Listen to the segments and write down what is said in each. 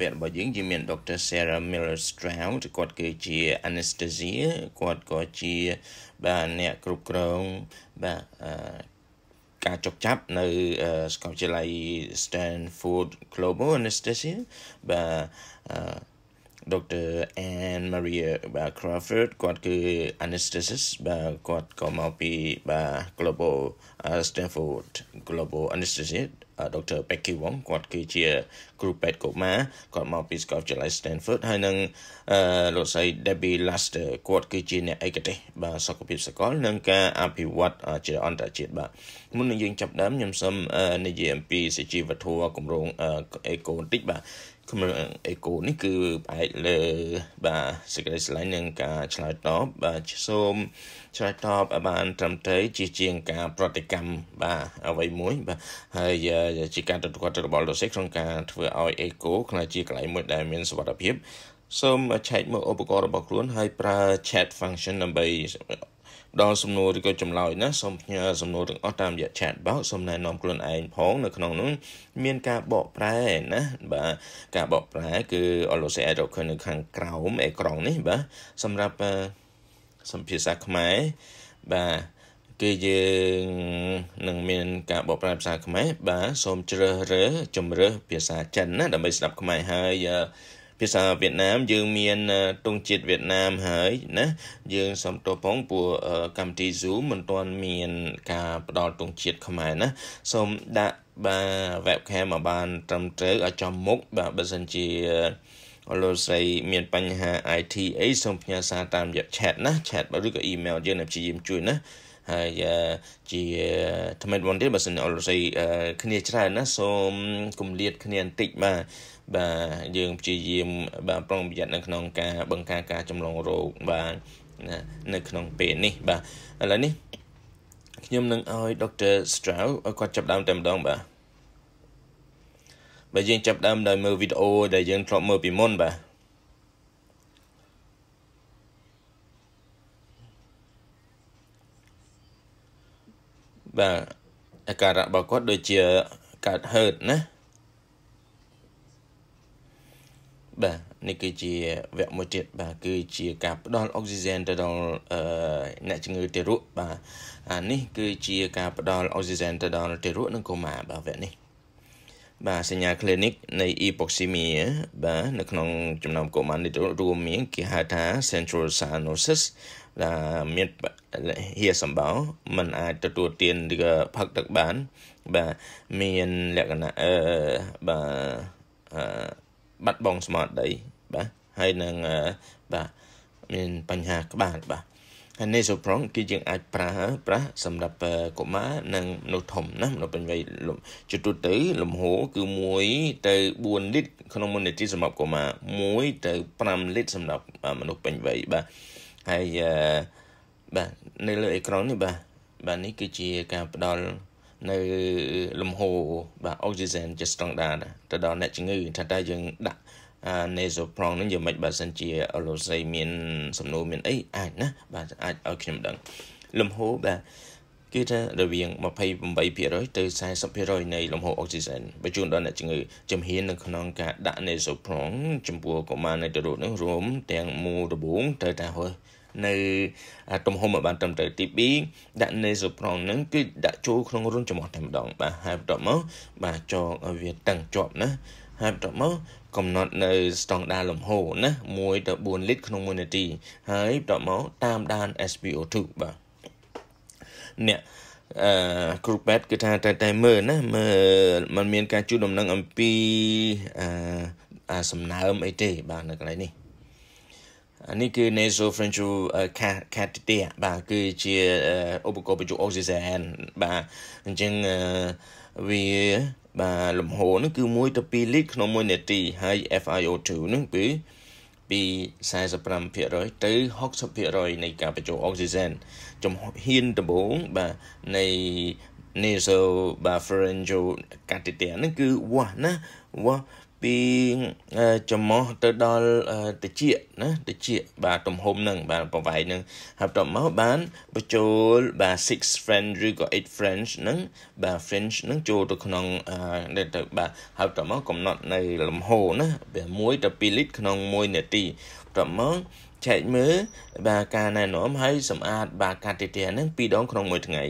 វៈរបស់យើងគឺមាន Dr. Sarah Miller Stroud គាត់គឺជា anesthesia គាត់ក៏ជាបាទអ្នកគ្រប់គ្រងបាទការចុកចាប់នៅសាកលវិទ្យាល័យ Stanford Global Anesthesia បាទ Dr. Anne Maria បាទ Crawford គាត់គឺ anesthetist បាទគាត់ក៏មកពីបាទ Global Stanford Global Anesthesia Dr. Becky Wong គាត់គឺជាគ្រូពេទ្យកុមារគាត់មកពីសាកលវិទ្យាល័យ Stanford ហើយនឹងលោកស្រី Debbie Laster គាត់គឺជាអ្នកឯកទេសបាទសុខភាពសកលនិងការអភិវឌ្ឍជាអន្តរជាតិបាទមុននឹងយើងចាប់ដើមខ្ញុំសូមនិយាយអំពីសជីវធម៌គម្រោងអេកូបន្តិចបាទក្នុងអេកូនេះគឺផ្អែកលើបាទសេចក្តីស្រឡាញ់និងការឆ្លើយតបបាទសូមឆ្លើយតបឲ្យបានត្រឹមត្រូវជាជាងការប្រតិកម្មបាទអ្វីមួយបាទហើយជាការទទួលគាត់របស់លោកសេក្នុងការធ្វើឲ្យអេកូខ្លាចជាកន្លែងមួយដែលមានសុវត្ថិភាពសូមឆែកមើលឧបករណ៍របស់ខ្លួនហើយប្រើ chat function ដើម្បីដល់សំណួរឬក៏ចម្លើយណាសូមផ្ញើសំណួរទាំងអស់តាមរយៈ chat box សូមណែនាំខ្លួនឯងផងនៅក្នុងនោះមាន ការបកប្រែណាបាទការបកប្រែ គឺអលោកសេអេរកឃើញនៅខាងក្រោមអេក្រង់នេះ បាទសម្រាប់សម្ភាសាខ្មែរបាទគឺយើងនឹងមានការបកប្រែភាសាខ្មែរបាទសូមជ្រើសរើសជំរើសភាសាចិនណាដើម្បីស្ដាប់ខ្មែរហើយភាសាវៀតណាមយើងមានទង់ជាតិវៀតណាមហើយណាយើងសំទោសផងពួកកម្មវិធី Zoom មិនទាន់មានការផ្ដល់ទង់ជាតិខ្មែរណាសូមដាក់បាទ webcam មកបានត្រឹមត្រូវឲ្យចំមុខបាទបើសិនជាអលស្រីមានបញ្ហា IT អីសូមផ្ញើសារតាមរយៈ chat ណា chat ឬក៏ email យើងនឹងព្យាយាមជួយណាហើយជាថ្មីមុនទៀតបើសិនអរស័យគ្នាច្រើនណាសូមគំលាតគ្នាបន្តិចបាទបាទយើងព្យាយាមបាទប្រុងប្រយ័ត្ននៅក្នុងការបង្ការការចម្លងរោគបាទណានៅក្នុងពេលនេះ បាទឥឡូវនេះខ្ញុំនឹងឲ្យ Dr. Strau ឲ្យគាត់ចាប់ដើមតែម្ដងបាទបើយើងចាប់ដើមដោយមើលវីដេអូដែលយើងធ្លាប់មើលពីមុនបាទបាទអាការៈរបស់គាត់ដូចជាកើតហឺតណាបាទនេះគឺជាវគ្គមួយទៀតបាទគឺជាការផ្ដល់អុកស៊ីហ្សែនទៅដល់អ្នកជំងឺទារកបាទអានេះ គឺជាការផ្ដល់អុកស៊ីហ្សែនទៅដល់ទារកនិងកុមារបាទវគ្គនេះបាទសញ្ញា clinic នៃ hypoxemia បាទនៅក្នុងចំណោមកុមារនេះរួមមានគេហៅថា central cyanosis មានហៀសម្បោมันអាចទទួលទានឬក៏ផឹកទឹកបានបាទមានលក្ខណៈអឺបាទបាត់បង់ស្មារតីបាទហើយនឹងបាទមានបញ្ហាក្បាលបាទហើយ Nesoprong គឺយើងអាចប្រើប្រាស់សម្រាប់កុមារនិងមនុស្សធំណាមនុស្សពេញវ័យជាទូទៅលំហូរគឺ1ទៅ4លីត្រក្នុង1នាទីសម្រាប់កុមារ1ទៅ5លីត្រសម្រាប់មនុស្សពេញវ័យបាទហើយបាទនៅលើអេក្រង់នេះបាទបាទនេះគឺជាការផ្ដល់នៅលំហូរបាទ oxygen ជា standard ទៅដល់អ្នកជំងឺថាតើយើង ដាក់ nasopron នឹងយ៉ាងម៉េចបើសិនជាអឡូសេមានសំណួរមានអីអាចណាបាទអាចឲ្យខ្ញុំដឹងលំហូរបាទគឺថារវាង28%ទៅ40%នៃលំហូរអុកស៊ីសែនបញ្ជូនដល់អ្នកជំងឺជំហាននៅក្នុងការដាក់ Nasopron ចំពោះកុមារនៃទារកនោះរួមទាំងមូលរបងត្រូវតែហោះនៅទំហំឲ្យបានត្រឹមត្រូវទី2ដាក់ Nasopron ហ្នឹងគឺ ដាក់ចូលក្នុងរន្ធច្រមុះតែម្ដងបាទហើយបន្ទាប់មកបាទចងឲ្យវាតឹងជាប់ណាហើយបន្ទាប់មកកំណត់នៅស្តង់ដារលំហូរណា1ទៅ4លីត្រក្នុង1នាទីហើយបន្ទាប់មកតាមដាន SPO2 បាទអ្នកអឺគ្រូពេទ្យគឺថាតែតែមើលណាមើលมันមានការជួលដំណឹងអំពីអឺសំណើមអីទេបាទនៅកន្លែងនេះនេះគឺ Neso Frenchu Catia បាទគឺជាឧបករណ៍បញ្ជូនអុកស៊ីសែនបាទអញ្ចឹងវាបាទលំហនឹងគឺ1ទៅ2លីត្រក្នុង1នាទីហើយ FiO2 នឹងគឺពី45%ទៅ60%នៃការបញ្ចូលអុកស៊ីសែនជំហានដំបូងបាទនៃ nasal baffaringeal candida ហ្នឹងគឺវាស់ណាវាស់ពីចំោះទៅដល់តិចណាតិចបាទទំហំហ្នឹងបាទប្រវែងហ្នឹងហើយបន្តមកបានបញ្ចូលបាទ6 French ឬក៏8 French ហ្នឹងបាទ French ហ្នឹងចូលទៅក្នុងនេះទៅបាទហើយបន្តមកកំណត់នៅលំហូរណា1ទៅ2លីត្រក្នុង1នាទីបន្តមកចែកមើលបាទការណែនាំហើយសម្អាតបាទការទីទាហ្នឹង2ដងក្នុងមួយថ្ងៃ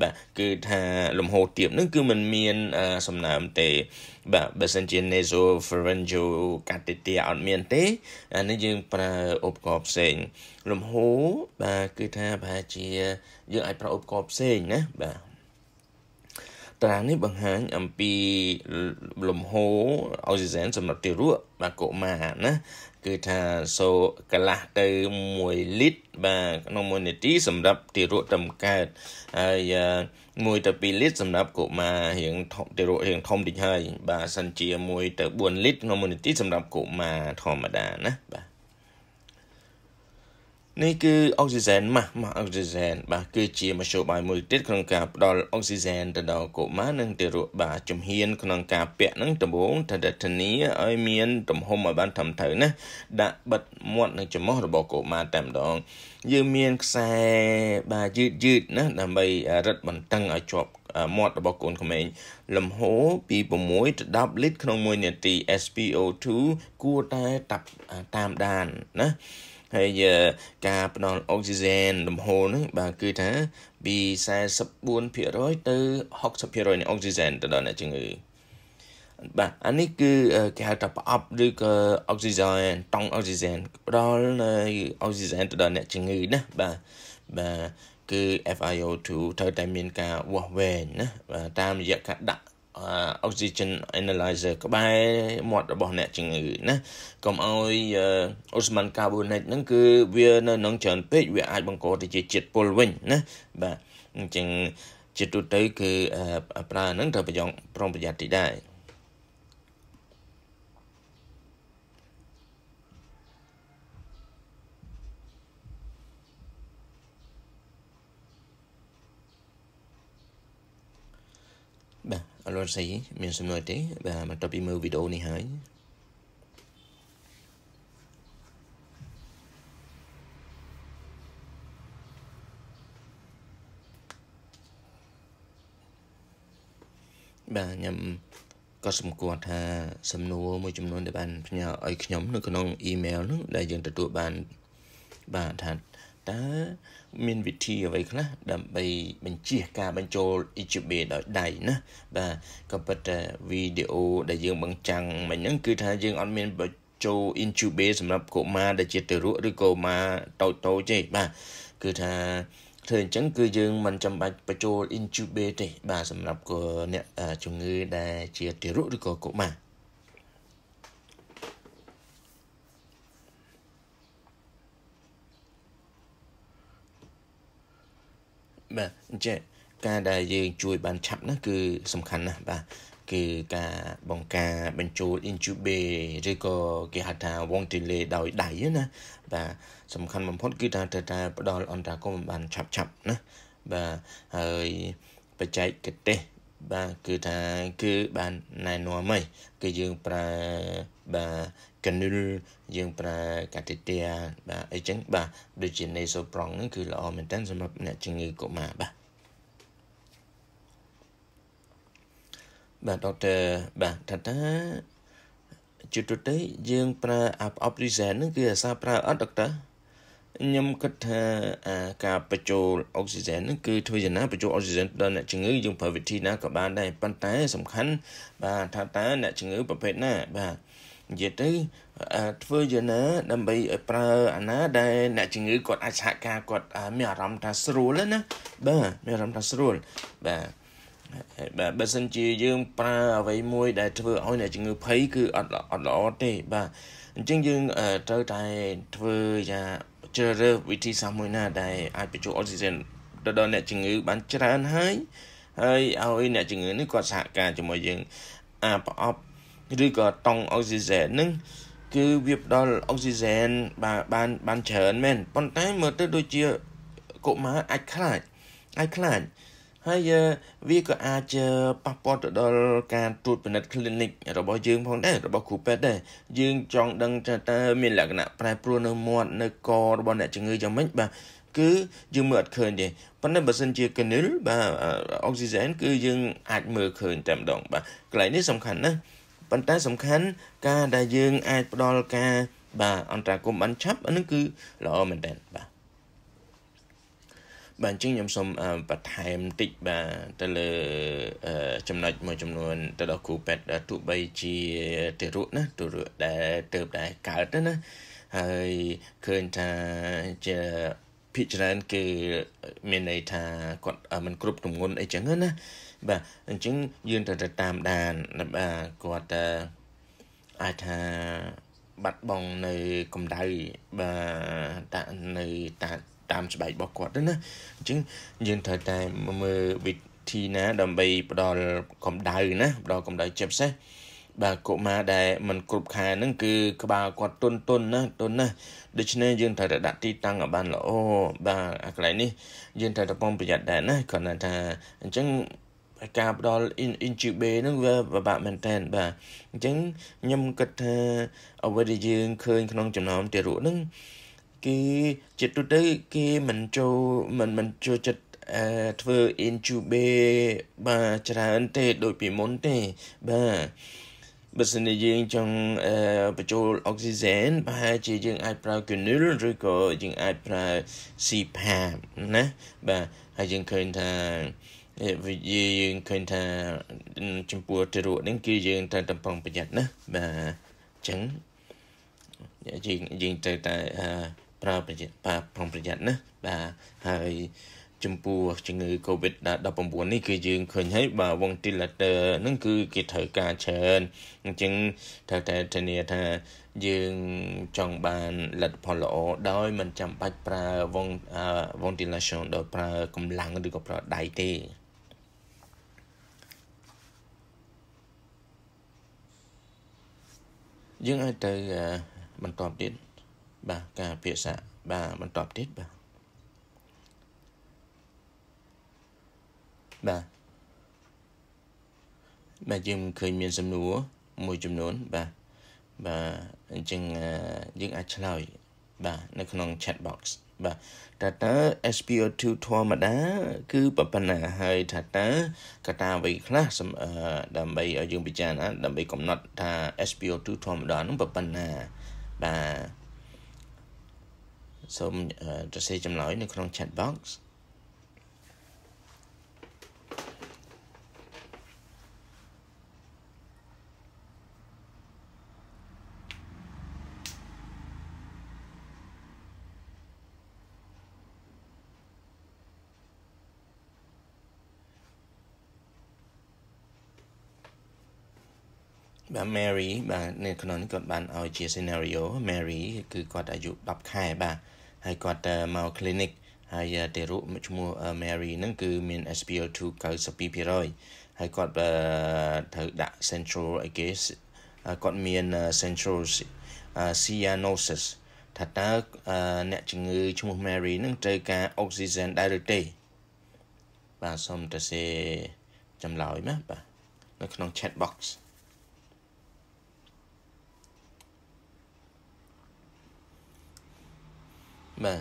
បាទគឺ ថាលំហូរទៀបហ្នឹងគឺมันមានសំណើមទេបាទបើសិនជា nasal pharyngeal cavity អត់មានទេអានេះយើងប្រើឧបករណ៍ផ្សេង លំហូរបាទគឺថាប្រហែលជា យើងអាចប្រើឧបករណ៍ផ្សេងណាបាទតារាងនេះបង្ហាញអំពីលំហូរអុកស៊ីហ្សែនសម្រាប់ទារកបាទកុមារណាគឺថាសូកន្លះទៅ1លីត្របាទក្នុង1នាទីសម្រាប់ទារកត្រឹមកើតហើយ1ទៅ2លីត្រសម្រាប់កុមាររៀងធំទារករៀងធំតិចហើយបាទសិនជាមួយទៅ4លីត្រក្នុងមួយនាទីសម្រាប់កុមារធម្មតាណាបាទនេះគឺអុកស៊ីសែនម៉ាស់ម៉ាស់អុកស៊ីសែនបាទគឺជាមធ្យោបាយមួយទៀតក្នុងការផ្ដល់អុកស៊ីសែនទៅដល់កុមារនិងទារកបាទជំហានក្នុងការពាក់នឹងដំបូងត្រូវតែធានាឲ្យមានទំហំឲ្យបានត្រឹមត្រូវណាដាក់បិទមាត់និងច្រមុះរបស់កុមារតែម្ដង យើងមានខ្សែបាទយឺតយឺតណាដើម្បីរឹតបន្តឹងឲ្យជាប់មាត់របស់កូនក្មេងលំហូរពី6ទៅ10លីត្រក្នុង1នាទី SPO2 គួរតែតាប់តាមដានណាហើយការផ្ដល់អុកស៊ីហ្សែនលំហូរហ្នឹងបាទគឺថាពី44%ទៅ60%នៃអុកស៊ីហ្សែនទៅដល់អ្នកជំងឺបាទអានេះគឺគេហៅថាប្រអប់ឬក៏អុកស៊ីហ្សែនតង់អុកស៊ីហ្សែនផ្ដល់នៅអុកស៊ីហ្សែនទៅដល់អ្នកជំងឺណាបាទបាទគឺ FiO2 ត្រូវតែមានការវាស់វែងណាតាមរយៈការដាក់ oxygen analyzer ក្បែរមាត់របស់អ្នកជំងឺណាកុំឲ្យ osman carbonate ហ្នឹងគឺវានៅនឹងច្រើនពេកវាអាច បង្កទៅជាជាតិពុលវិញណាបាទអញ្ចឹងជាទូទៅគឺប្រើហ្នឹងត្រូវប្រយ័ត្នប្រុងប្រយ័ត្នទីដែរអលរសីមានសំណួរទេ បាទបន្ទាប់ពីមើលវីដេអូនេះហើយបាទខ្ញុំក៏សម្គាល់ថាសំណួរមួយចំនួនដែលបានផ្ញើឲ្យខ្ញុំ នៅក្នុងអ៊ីមែលនោះដែលយើងទទួលបានបាទថាតើមានវិធីអ្វីខ្លះដើម្បីបញ្ជាការបញ្ចូល EGB ដោយដៃណាបាទក៏ប៉ុន្តែវីដេអូដែលយើងបង្ចាំងមិនហ្នឹងគឺថាយើងអត់មានចូល incubate សម្រាប់កុមារដែលជាទារកឬកុមារតូចតូចទេបាទគឺថាធ្វើអញ្ចឹងគឺយើងមិនចាំបាច់បញ្ចូល incubate ទេបាទសម្រាប់អ្នកជំងឺ ដែលជាទារកឬក៏កុមារបាទអញ្ចឹងការដែលយើងជួយបានឆាប់ណាគឺសំខាន់ណាស់បាទគឺការបង្ការបញ្ចូល incubate ឬក៏គេហៅថា wong delay ដោយដៃណាបាទសំខាន់បំផុតគឺថាត្រូវតែផ្ដល់អន្តរាគមន៍បានឆាប់ឆាប់ណាបាទហើយបច្ចេកទេសបាទគឺថាគឺបានណែនាំហីគឺយើងប្រើបាទកណុលយើង ប្រើកាតិទាបាទអីចឹងបាទដូចជានេសូប្រង់ហ្នឹងគឺល្អមែនតើសម្រាប់អ្នកជំងឺកុមារបាទបាទដុកទ័របាទថាតាជាទូទៅយើងប្រើអាប់អបរីសែនហ្នឹងគឺអាសាប្រើអត់ដុកទ័រខ្ញុំគិតថាអាការបញ្ចូលអុកស៊ីហ្សែនហ្នឹងគឺធ្វើយ៉ាងណាបញ្ចូលអុកស៊ីហ្សែនដល់អ្នកជំងឺយើងប្រើវិធីណាក៏បានដែរប៉ុន្តែសំខាន់បាទថាតើអ្នកជំងឺប្រភេទណាបាទនិយាយទៅធ្វើយ៉ាងណាដើម្បីឲ្យប្រើអាណាដែលអ្នកជំងឺគាត់អាចសហការគាត់ មានអារម្មណ៍ថាស្រួលណាបាទមានអារម្មណ៍ថាស្រួលបាទបាទបើសិនជាយើង ប្រើអ្វីមួយដែលធ្វើឲ្យអ្នកជំងឺភ័យគឺអត់អត់ល្អទេ បាទអញ្ចឹងយើងត្រូវតែធ្វើយ៉ាងជ្រើសរើសវិធីសាស្ត្រមួយណាដែលអាចបញ្ចូលអុកស៊ីហ្សែនទៅដល់អ្នកជំងឺ បានច្រើនហើយហើយឲ្យអ្នកជំងឺនេះគាត់សហការជាមួយយើងអាប្រអប់ឬក៏តង់អុកស៊ីហ្សែននឹងគឺវាផ្ដល់អុកស៊ីហ្សែនបាទបានបានច្រើនមែនប៉ុន្តែមើលទៅដូចជាកុមារអាចខ្លាចអាចខ្លាចហើយវាក៏អាចប៉ះពាល់ទៅដល់ការត្រួតពិនិត្យ clinic របស់យើងផងដែររបស់គ្រូពេទ្យដែរយើងចង់ដឹងថាតើមានលក្ខណៈប្រែប្រួលនៅមាត់នៅករបស់អ្នកជំងឺយ៉ាងម៉េចបាទគឺយើងមើលអត់ឃើញទេប៉ុន្តែបើសិនជាកនិលបាទអុកស៊ីហ្សែនគឺយើងអាចមើលឃើញតែម្ដងបាទកន្លែងនេះសំខាន់ណាស់ប៉ុន្តែសំខាន់ការដែលយើងអាចផ្ដល់ការបាទអន្តរាគមន៍បានឆាប់អានឹងគឺល្អមែនតើបាទបាទអញ្ចឹងខ្ញុំសូមបន្ថែមតិចបាទទៅលើចំណុចមួយចំនួនទៅដល់គ្រូពេទ្យទោះបីជាទារុណាទារុដែលទៅដែរកើតណាហើយឃើញថាជាភិជាច្រើនគឺមានន័យថាគាត់មិនគ្រប់ទម្ងន់អីចឹងណាបាទអញ្ចឹងយើងត្រូវទៅតាមដានបាទគាត់អាចថាបាត់បង់នៅកម្ដៅបាទតានៅតាតាមស្បែករបស់គាត់ទៅណាអញ្ចឹងយើងត្រូវតែមើលវិធីណាដើម្បីផ្ដល់កម្ដៅណាផ្ដល់កម្ដៅចិត្តសេះបាទកុមារដែលមិនគ្រប់ខែហ្នឹងគឺ ក្បាលគាត់ទុនទុនណាទុនណាដូច្នេះយើងត្រូវតែដាក់ទីតាំងឲ្យបានល្អបាទអាកន្លែងនេះយើងត្រូវតែប្រុងប្រយ័ត្នដែរណាគ្រាន់តែថាអញ្ចឹងការផ្ដល់ incubate ហ្នឹងវាពិបាកមែនតើបាទអញ្ចឹងខ្ញុំគិតថាអ្វីដែលយើងឃើញក្នុងចំណោមទារកហ្នឹងគេជាទូទៅគេមិនចូលមិនមិនចូលចិត្តអឺធ្វើ incubate បាទច្រើនទេដូចពីមុនទេបាទបើសិនជាយើងចង់អឺបញ្ចូលអុកស៊ីហ្សែនប្រហែលជាយើងអាចប្រើ cannula ឬក៏យើងអាចប្រើ CPAP ណាបាទហើយយើងឃើញថាវិជ្ជាយើងឃើញថាចំពោះទារកនេះគឺយើងត្រូវតែប្រុងប្រយ័ត្នណាបាទអញ្ចឹងយើងយើងត្រូវតែអឺប្រើប្រយ័ត្នបាទប្រុងប្រយ័ត្នណាបាទហើយចំពោះជំងឺ Covid-19 នេះគឺយើងឃើញហើយបាទ ventilator ហ្នឹងគឺគេត្រូវការច្រើនអញ្ចឹងត្រូវតែធានាថាយើងចង់បានលទ្ធផលល្អដោយមិនចាំបាច់ប្រើ ventilation ដោយប្រើកម្លាំងឬក៏ប្រើដៃទេយើងអាចទៅបន្តទៀតបាទការភាសាបាទបន្តទៀតបាទបាទបាទយើងឃើញមានសំណួរមួយចំនួនបាទបាទអញ្ចឹងយើងអាចឆ្លើយបាទនៅក្នុង chat box បាទថាតើ SPO2 ធម្មតា គឺប៉ុណ្ណាហើយថាតើកត្តាអ្វីខ្លះដើម្បីឲ្យយើងពិចារណាដើម្បីកំណត់ ថា SPO2 ធម្មតានឹងប៉ុណ្ណាបាទសូមសរសេរចម្លើយនៅក្នុង chat box បាទ Mary បាទនៅក្នុងនេះគាត់បានឲ្យជា scenario Mary គឺគាត់អាយុ10ខែបាទហើយគាត់មក clinic ហើយទារុឈ្មោះ Mary ហ្នឹងគឺមាន SpO2 92%ហើយគាត់ត្រូវដាក់ central អីគេគាត់មាន central cyanosis ថាតើអ្នកជំងឺឈ្មោះ Mary នឹងត្រូវការអុកស៊ីហ្សែនដែរឬទេបាទសូមទៅសេចម្លើយណាបាទនៅក្នុង chat box បាទ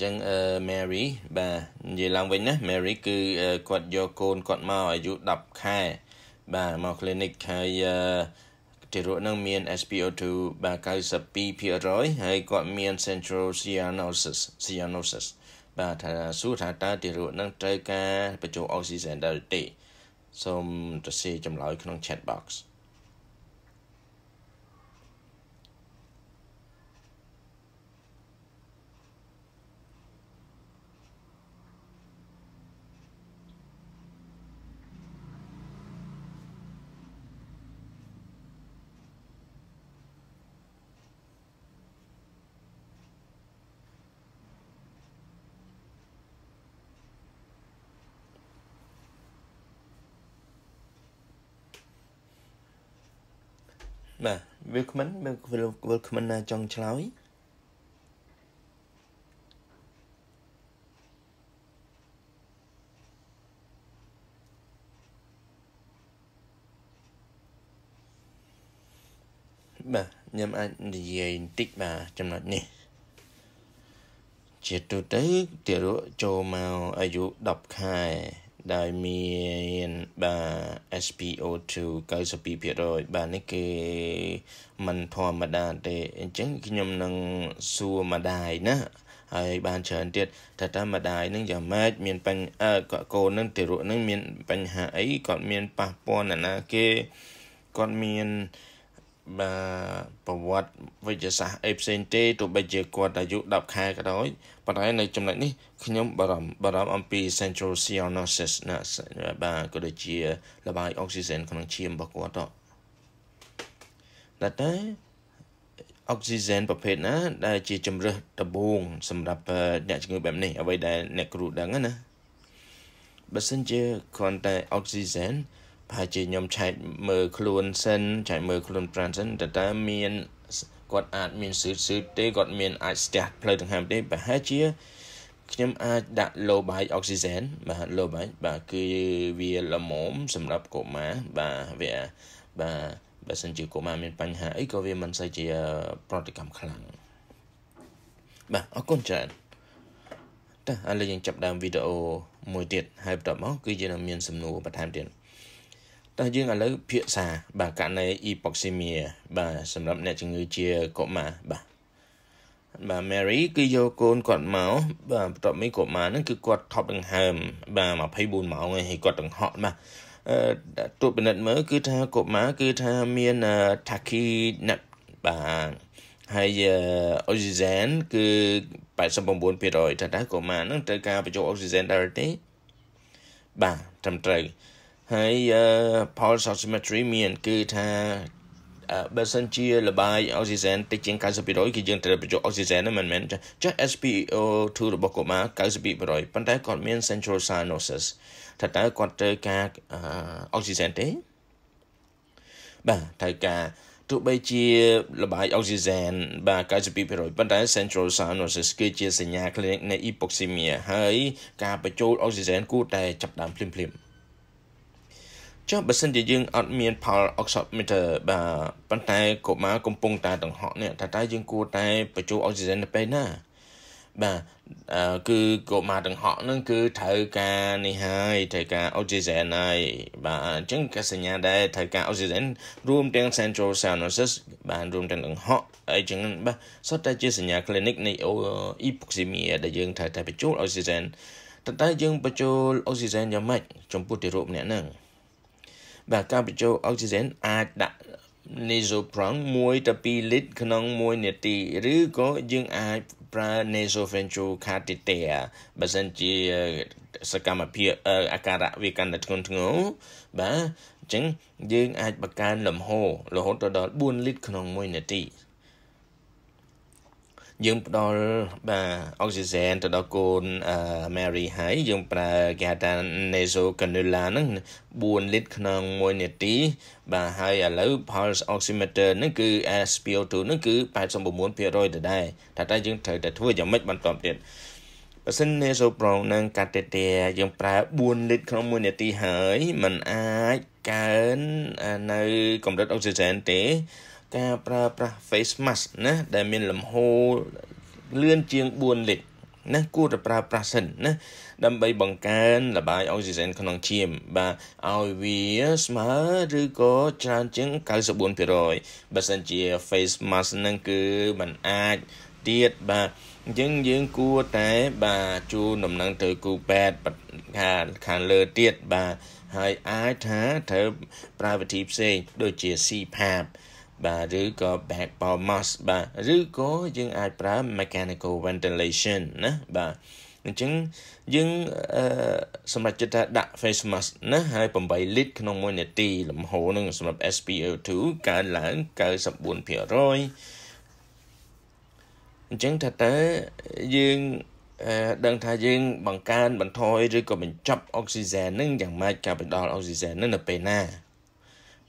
ចឹង Mary បាទនិយាយឡើងវិញណា Mary គឺគាត់យកកូនគាត់មកអាយុ10ខែបាទមក clinic ហើយទារកនឹងមាន SpO2 បាទ92%ហើយគាត់មាន central cyanosis cyanosis បាទថាសួរថាតើទារកនឹងត្រូវការបញ្ចូលអុកស៊ីសែនដែរទេសូមទៅសេចម្លើយក្នុង chat box បាទ Welcome Welcome ណាចង់ឆ្លើយបាទខ្ញុំអាចនិយាយបន្តិចបាទចំណុចនេះ ជាទូទៅទារកចូលមកអាយុ10ខែដែលមានបាទ SPO2 92%បាទនេះគេមិនធម្មតាទេអញ្ចឹងខ្ញុំនឹងសួរម្ដាយណាហើយបានច្រើនទៀតថាតាមម្ដាយនឹងយ៉ាងម៉េចមានបញ្ហាគាត់កូននឹងទារកនឹងមានបញ្ហាអីគាត់មានប៉ះពាល់ណាគេគាត់មានប្រវត្តិវិទ្យាសាស្ត្រអីផ្សេងទេទោះបីជាគាត់អាយុ10ខែក៏ដោយប៉ុន្តែនៅចំណុចនេះខ្ញុំបារម្ភបារម្ភអំពី central cyanosis ណាបាទក៏ដូចជា លបាយអុកស៊ីហ្សែនក្នុងឈាមរបស់គាត់ទៅតែអុកស៊ីហ្សែនប្រភេទណា ដែលជាជំរើសដំបូងសម្រាប់អ្នកជំងឺបែបនេះ អ្វីដែលអ្នកគ្រូដឹងណាបើសិនជាគ្រាន់តែអុកស៊ីហ្សែនប្រហែលជាខ្ញុំឆែកមើលខ្លួនសិនឆែកមើលខ្លួនប្រានសិនតើតើមានគាត់អាចមានស៊ឺស៊ឺទេគាត់មានអាចស្ទះផ្លូវដង្ហើមទេប្រហែលជាខ្ញុំអាចដាក់ low bite oxygen បាទ low bite បាទគឺវាល្មមសម្រាប់កុមារបាទវាបាទបើសិនជាកុមារមានបញ្ហាអីក៏វាមិនសូវជាប្រតិកម្មខ្លាំងបាទអរគុណច្រើនតើឥឡូវយើងចាប់ដើមវីដេអូមួយទៀតហើយបន្តមកគឺយើងនឹងមានសំណួរបន្ថែមទៀតតើយើងឥឡូវភាគសាបាទករណី hypoxemia បាទសម្រាប់អ្នកជំងឺជាកុមារបាទបាទ Mary គឺយកកូនគាត់មកបាទបន្ទាប់មកកុមារហ្នឹងគឺគាត់ថប់ដង្ហើម បាទ24ម៉ោងហើយគាត់ដង្ហក់បាទអឺទូពិនិត្យមើលគឺថាកុមារគឺថាមាន Taki ណាត់បាទហើយអុកស៊ីសែនគឺ89%តើតើកុមារហ្នឹងត្រូវការបញ្ចូលអុកស៊ីសែនដែរទេបាទត្រឹមត្រូវហើយ pulse oximetry មានគឺថាបើសិនជាលបាយអុកស៊ីហ្សែនតិចជាង90%គឺយើងត្រូវបញ្ចូលអុកស៊ីហ្សែនហ្នឹងមិនមែនចាស់ SpO2 របស់កុមារ92%ប៉ុន្តែគាត់មាន central cyanosis ថាតើគាត់ត្រូវការអុកស៊ីហ្សែនទេបាទត្រូវការទោះបីជាលបាយអុកស៊ីហ្សែនបាទ92%ប៉ុន្តែ central cyanosis គឺជាសញ្ញា clinic នៃ hypoxemia ហើយ ការបញ្ចូលអុកស៊ីហ្សែនគួរតែចាប់ដើមភ្លាមៗចុះបើសិនជាយើងអត់មាន power oximeter បាទប៉ុន្តែកុមារកំពុងតែដង្ហក់នេះតើតើយើងគួរតែបញ្ចូលអុកស៊ីហ្សែនទៅពេលណាបាទគឺកុមារដង្ហក់ហ្នឹងគឺត្រូវការនេះហើយត្រូវការអុកស៊ីហ្សែនហើយបាទអញ្ចឹងក៏សញ្ញាដែរត្រូវការអុកស៊ីហ្សែនរួមទាំង central cyanosis បាទរួមទាំងដង្ហក់អីចឹងបាទសុទ្ធតែជាសញ្ញា clinic នៃ hypoxemia ដែលយើងត្រូវតែបញ្ចូលអុកស៊ីហ្សែនតើតើយើងបញ្ចូលអុកស៊ីហ្សែនយ៉ាងម៉េចចំពោះទារកម្នាក់ហ្នឹងបាទការបញ្ចូលអុកស៊ីហ្សែនអាចដាក់ nasopron 1ទៅ2លីត្រក្នុង1នាទី ឬក៏យើងអាចប្រើ nasopharyngeal catheter បើសិនជាសកម្មភាពអាការៈវាកាន់តែធ្ងន់ធ្ងរបាទអញ្ចឹងយើង អាចបង្កើនលំហររហូតដល់4លីត្រក្នុង1នាទីយើងផ្ដល់បាទអុកស៊ីហ្សែនទៅដល់កូន Mary ហើយយើងប្រើគេហៅថា nasal cannula ហ្នឹង4លីត្រក្នុង1នាទី បាទហើយឥឡូវ pulse oximeter ហ្នឹងគឺ SpO2 ហ្នឹងគឺ89%ដដែលតែតែយើងត្រូវតែធ្វើយ៉ាងម៉េចបន្តទៀតបើសិន nasal brown នឹងកាតេទែយើងប្រើ4លីត្រក្នុង1នាទី ហើយมันអាចកើននៅកម្រិតអុកស៊ីហ្សែនទេការប្រើប្រាស់ face mask ណាដែលមានលំហលឿនជាង4លីត្រណាគួរតែប្រើប្រាស់សិនណាដើម្បីបង្កើនលបាយអុកស៊ីសែនក្នុងជាម បាទឲ្យវាស្មើឬក៏ច្រើនជាង94%បើសិនជា face mask ហ្នឹងគឺมันអាចទៀតបាទអញ្ចឹងយើងគួរតែបាទជួលដំណឹងទៅគូពេទ្យខាងខាងលើទៀតបាទហើយអាចថាត្រូវប្រើវិធីផ្សេងដូចជា CPAP បាទឬក៏ back power mask បាទឬក៏យើងអាចប្រើ mechanical ventilation ណាបាទអញ្ចឹងយើងអឺសម្រាប់ចិត្តថាដាក់ face mask ណាហើយ8លីត្រក្នុង1នាទីលំហនឹងសម្រាប់ SpO2 កើនឡើង94%អញ្ចឹងថាតើយើងដឹងថាយើងបង្កើនបន្ថយឬក៏បញ្ចប់អុកស៊ីហ្សែននឹងយ៉ាងម៉េចការផ្ដល់អុកស៊ីហ្សែននឹងនៅពេលណា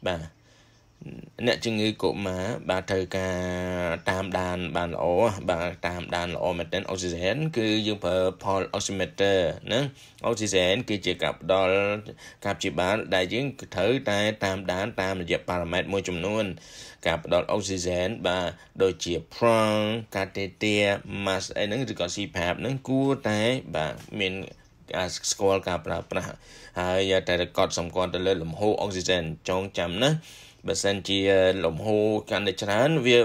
បាទអ្នកជំងឺកុមារបាទត្រូវការតាមដានបានល្អបាទតាមដានល្អមែនទែនអុកស៊ីហ្សែនគឺយើងប្រើ pulse oximeter ណាអុកស៊ីហ្សែនគឺជាការផ្ដល់ការព្យាបាលដែលយើងត្រូវតែតាមដានតាមរយៈប៉ារ៉ាម៉ែត្រមួយចំនួន ការផ្ដល់អុកស៊ីហ្សែនបាទដូចជា prong catheter mask អីហ្នឹងឬក៏ CPAP ហ្នឹងគួរតែបាទមានអាចស្គាល់ការប្រើប្រាស់ហើយតែកត់សម្គាល់ទៅលើលំហូរអុកស៊ីហ្សែនចងចាំណាបើសិនជាលំហូរកាន់តែច្រើន វា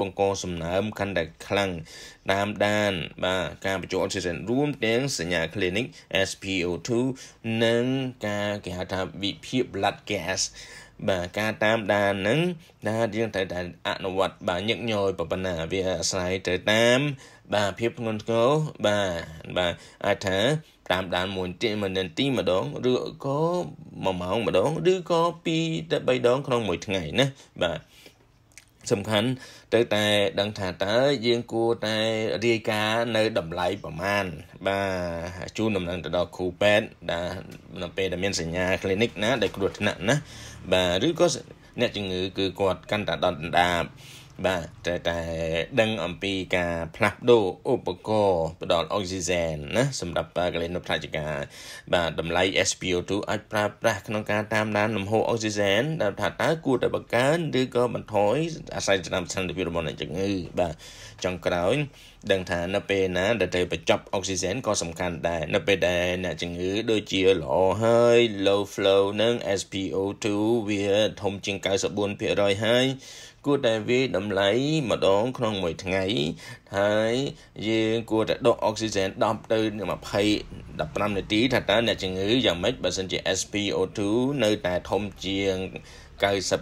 បង្កសំណើមកាន់តែខ្លាំងតាមដានបាទការបញ្ចូលអុកស៊ីសែនរួមទាំងសញ្ញា clinic SpO2 និងការគេហៅថាវិភាគ blood gas បាទការតាមដានហ្នឹងណាយើងត្រូវតែអនុវត្តបាទញឹកញយប៉ុណ្ណាវាអាស្រ័យទៅតាម បាទភាពធ្ងន់ធ្ងរបាទបាទអាចថាតាមដានមួយនាទីម្ដងឬក៏1ម៉ោងម្ដងឬក៏2ទៅ3ដងក្នុងមួយថ្ងៃណាបាទសំខាន់ទៅតែដឹងថាតើយើងគួរតែរាយការណ៍នៅតម្លៃប្រមាណបាទជូនដំណឹងទៅដល់គ្រូពេទ្យដែលនៅពេលដែលមានសញ្ញា clinic ណាដែលគ្រោះថ្នាក់ណាបាទឬក៏អ្នកជំងឺគឺគាត់កាន់តែដណ្ដាប់បាទតែតែដឹងអំពីការផ្លាស់ប្ដូរឧបករណ៍ផ្ដល់អុកស៊ីសែនណាសម្រាប់កលិនុផ្លាជការ បាទតម្លៃ SPO2 អាចប្រើប្រាស់ក្នុងការតាមដានលំហូរអុកស៊ីសែនដែលថាតើគួរតែបង្កើនឬក៏បន្ថយអាស្រ័យទៅតាមស្ថានភាពរបស់អ្នកជំងឺបាទចុងក្រោយ ដឹងថានៅពេលណាដែលត្រូវបញ្ចប់អុកស៊ីសែនក៏សំខាន់ដែរនៅពេលដែលអ្នកជំងឺដូចជាល្អហើយ low flow និង SPO2 វាធំជាង94%ហើយគួរតែវាយតម្លៃម្ដងក្នុងមួយថ្ងៃហើយយើងគួរតែដកអុកស៊ីហ្សែន10ទៅ20 15នាទីថាតើអ្នកជំងឺយ៉ាងម៉េចបើសិនជា SpO2 នៅតែធំជាង90%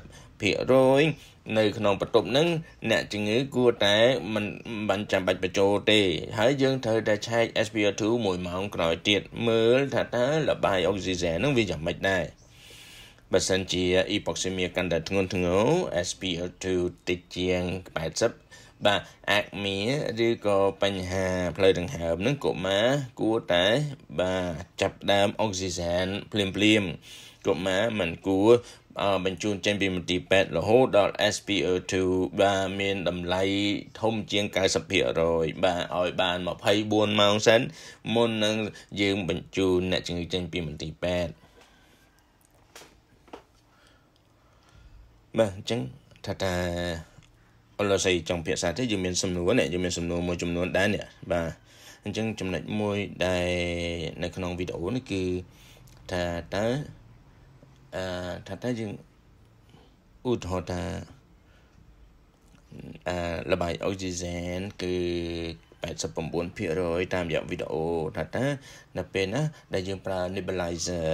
នៅក្នុងបន្ទប់ហ្នឹងអ្នកជំងឺគួរតែមិនបានចាំបាច់បញ្ចូលទេ ហើយយើងត្រូវតែឆែក SpO2 1ម៉ោងក្រោយទៀតមើលថាតើលបាយអុកស៊ីហ្សែនហ្នឹងវាយ៉ាងម៉េចដែរបើសិនជា hypoxemia កាន់តែធ្ងន់ធ្ងរ SpO2 តិចជាង80បាទអាក់មៀឬក៏បញ្ហាផ្លូវដង្ហើមនឹងកុមារគួរតែបាទចាប់ដើមអុកស៊ីហ្សែនភ្លាមភ្លាមកុមារមិនគួរបញ្ជូនចេញពីមន្ទីរពេទ្យរហូតដល់ SpO2 បាទមានតម្លៃធំជាង90%បាទឲ្យបាន24ម៉ោងសិន មុននឹង យើងបញ្ជូនអ្នកជំងឺចេញពីមន្ទីរពេទ្យបាទអញ្ចឹងថាតាអលស័យចង់ភាសាទេយើងមានសំណួរនេះយើងមានសំណួរមួយចំនួន ដែរនេះបាទអញ្ចឹងចំណុចមួយដែលនៅក្នុងវីដេអូនេះគឺថាតើអឺថាតើយើងឧទាហរណ៍ថាអឺលបាយអុកស៊ីសែនគឺ89%តាមរយៈវីដេអូថាតើនៅពេលណាដែលយើងប្រើ nebulizer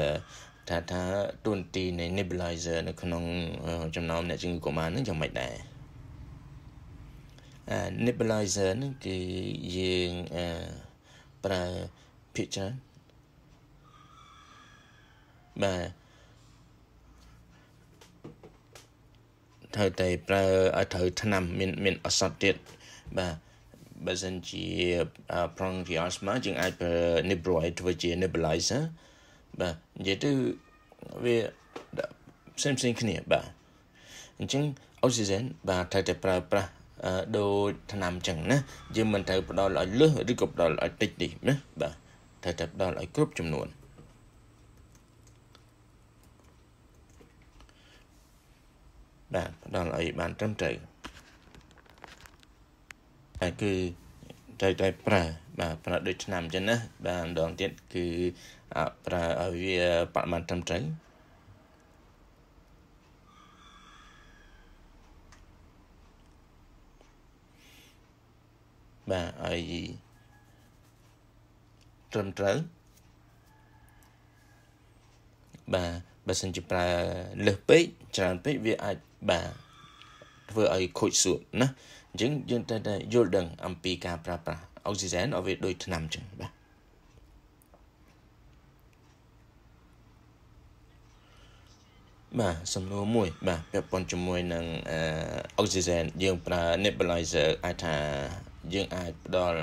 ថាថាតួនាទីនៃ nebulizer នៅក្នុងចំណោមអ្នកជំងឺកុមារនឹងយ៉ាងម៉េចដែរអា nebulizer នឹងគឺយើងអឺប្រើភាគច្រើនបាទត្រូវតែប្រើឲ្យត្រូវឆ្នាំមានមានអសតទៀតបាទបើសិនជា prong ជា asthma យើងអាចប្រើ nebulizer ធ្វើជា nebulizer បាទនិយាយទៅវាផ្សេងផ្សេងគ្នាបាទអញ្ចឹងអុកស៊ីហ្សែនបាទត្រូវតែប្រើប្រាស់ដូចថ្នាំអញ្ចឹងណាយើងមិនត្រូវផ្ដល់ឲ្យលើសឬក៏ផ្ដល់ឲ្យតិចនេះណាបាទត្រូវតែផ្ដល់ឲ្យគ្រប់ចំនួនបាទផ្ដល់ឲ្យបានត្រឹមត្រូវតែគឺត្រូវតែប្រើបាទប្រើដូចឆ្នាំអញ្ចឹងណាបាទម្ដងទៀតគឺប្រើឲ្យវាបរិមាណត្រឹមត្រូវបាទហើយត្រឹមត្រូវបាទបើសិនជាប្រើលើសពេកច្រើនពេកវាអាចបាទធ្វើឲ្យខូចសួតណាអញ្ចឹងយើងត្រូវតែយល់ដឹង អំពីការប្រើប្រាស់អុកស៊ីសែនឲ្យវាដូចថ្នាំអញ្ចឹងបាទបាទសំណួរមួយបាទពាក់ព័ន្ធជាមួយនឹងអឺអុកស៊ីសែនយើងប្រើ nebulizer អាចថាយើងអាចផ្ដល់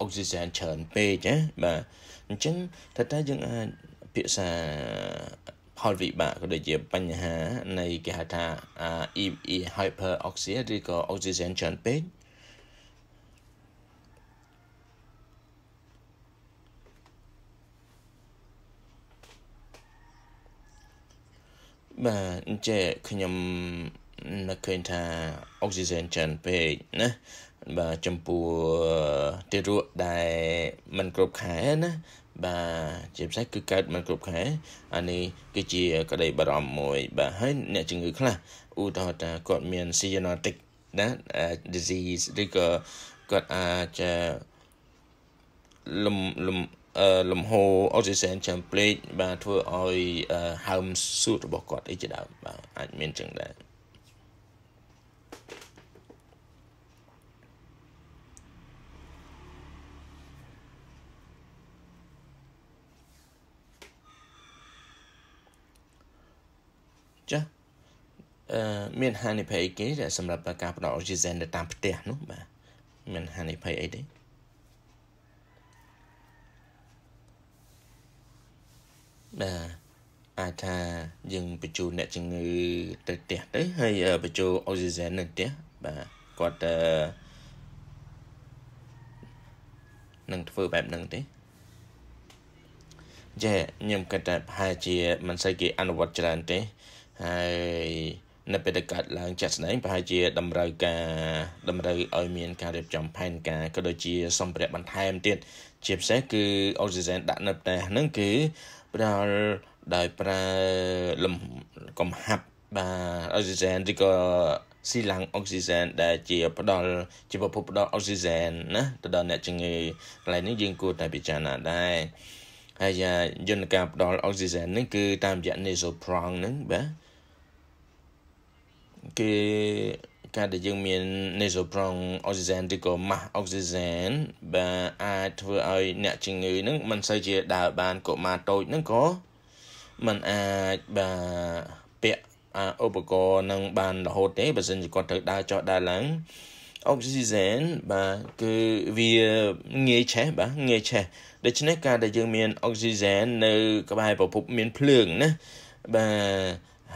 អុកស៊ីសែនច្រើនពេកណាបាទអញ្ចឹងតើតើយើងអាចភាសាផលវិបាកក៏ដូចជាបញ្ហានៃគេហៅថា hyperoxia ឬក៏ oxygen ច្រើនពេកបាទអញ្ចឹងខ្ញុំនឹកឃើញថាអុកស៊ីសែនច្រើនពេកណាបាទចំពោះទារកដែលมันគ្រប់ខែណាបាទជាពិសេសគឺកើតมันគ្រប់ខែអានេះគឺជា ក្តីបារម្ភមួយ បាទហើយអ្នកជំងឺ ខ្លះឧទាហរណ៍ថាគាត់មាន cyanotic ណា disease ឬក៏គាត់អាចលំលំលំហូរអុកស៊ីសែនច្រើនពេកបាទធ្វើឲ្យហើមសួតរបស់គាត់អីជាដើមបាទអាចមានចឹងដែរចាអឺមានហានិភ័យគេសម្រាប់ការផ្ដល់អុកស៊ីសែនទៅតាមផ្ទះនោះបាទមានហានិភ័យអីទេបាទអាចថាយើងបញ្ជូនអ្នកជំងឺទៅផ្ទះទៅហើយបញ្ជូនអុកស៊ីហ្សែននៅផ្ទះបាទគាត់នឹងធ្វើបែបហ្នឹងទេចេះខ្ញុំគិតថាប្រហែលជា មិនសូវគេអនុវត្តច្រើនទេហើយនៅពេលដែលកើតឡើងចាត់ស្ដែងប្រហែលជាតម្រូវការ តម្រូវឲ្យមានការរៀបចំផែនការក៏ដូចជាសម្ភារៈបន្ថែមទៀតជាពិសេសគឺអុកស៊ីហ្សែនដាក់នៅផ្ទះហ្នឹងគឺផ្ដល់ដោយប្រើលំកំហាប់បាទអុកស៊ីសែនឬក៏ស៊ីឡាំងអុកស៊ីសែនដែល ជាផ្ដល់ជាប្រភពផ្ដល់អុកស៊ីសែនណាទៅដល់អ្នកជំងឺកន្លែងនេះយើងគួរតែពិចារណាដែរហើយយន្តការផ្ដល់អុកស៊ីសែនហ្នឹងគឺតាមរយៈ nasal prong ហ្នឹងបាទគេការដែលយើងមាន Nasopron Oxygen ឬក៏ Mask Oxygen បាទអាចធ្វើឲ្យអ្នកជំងឺនឹងមិនសូវជាដើរបានកុមារតូចនឹងក៏มันអាចបាទពាក់ឧបករណ៍នឹងបានរហូតទេបើសិនជាគាត់ត្រូវដើរចុះដើរឡើងអុកស៊ីសែនបាទគឺវាងាយឆេះបាទងាយឆេះដូច្នេះការដែលយើងមានអុកស៊ីសែននៅ ក្បែរប្រភពមានភ្លើងណាបាទ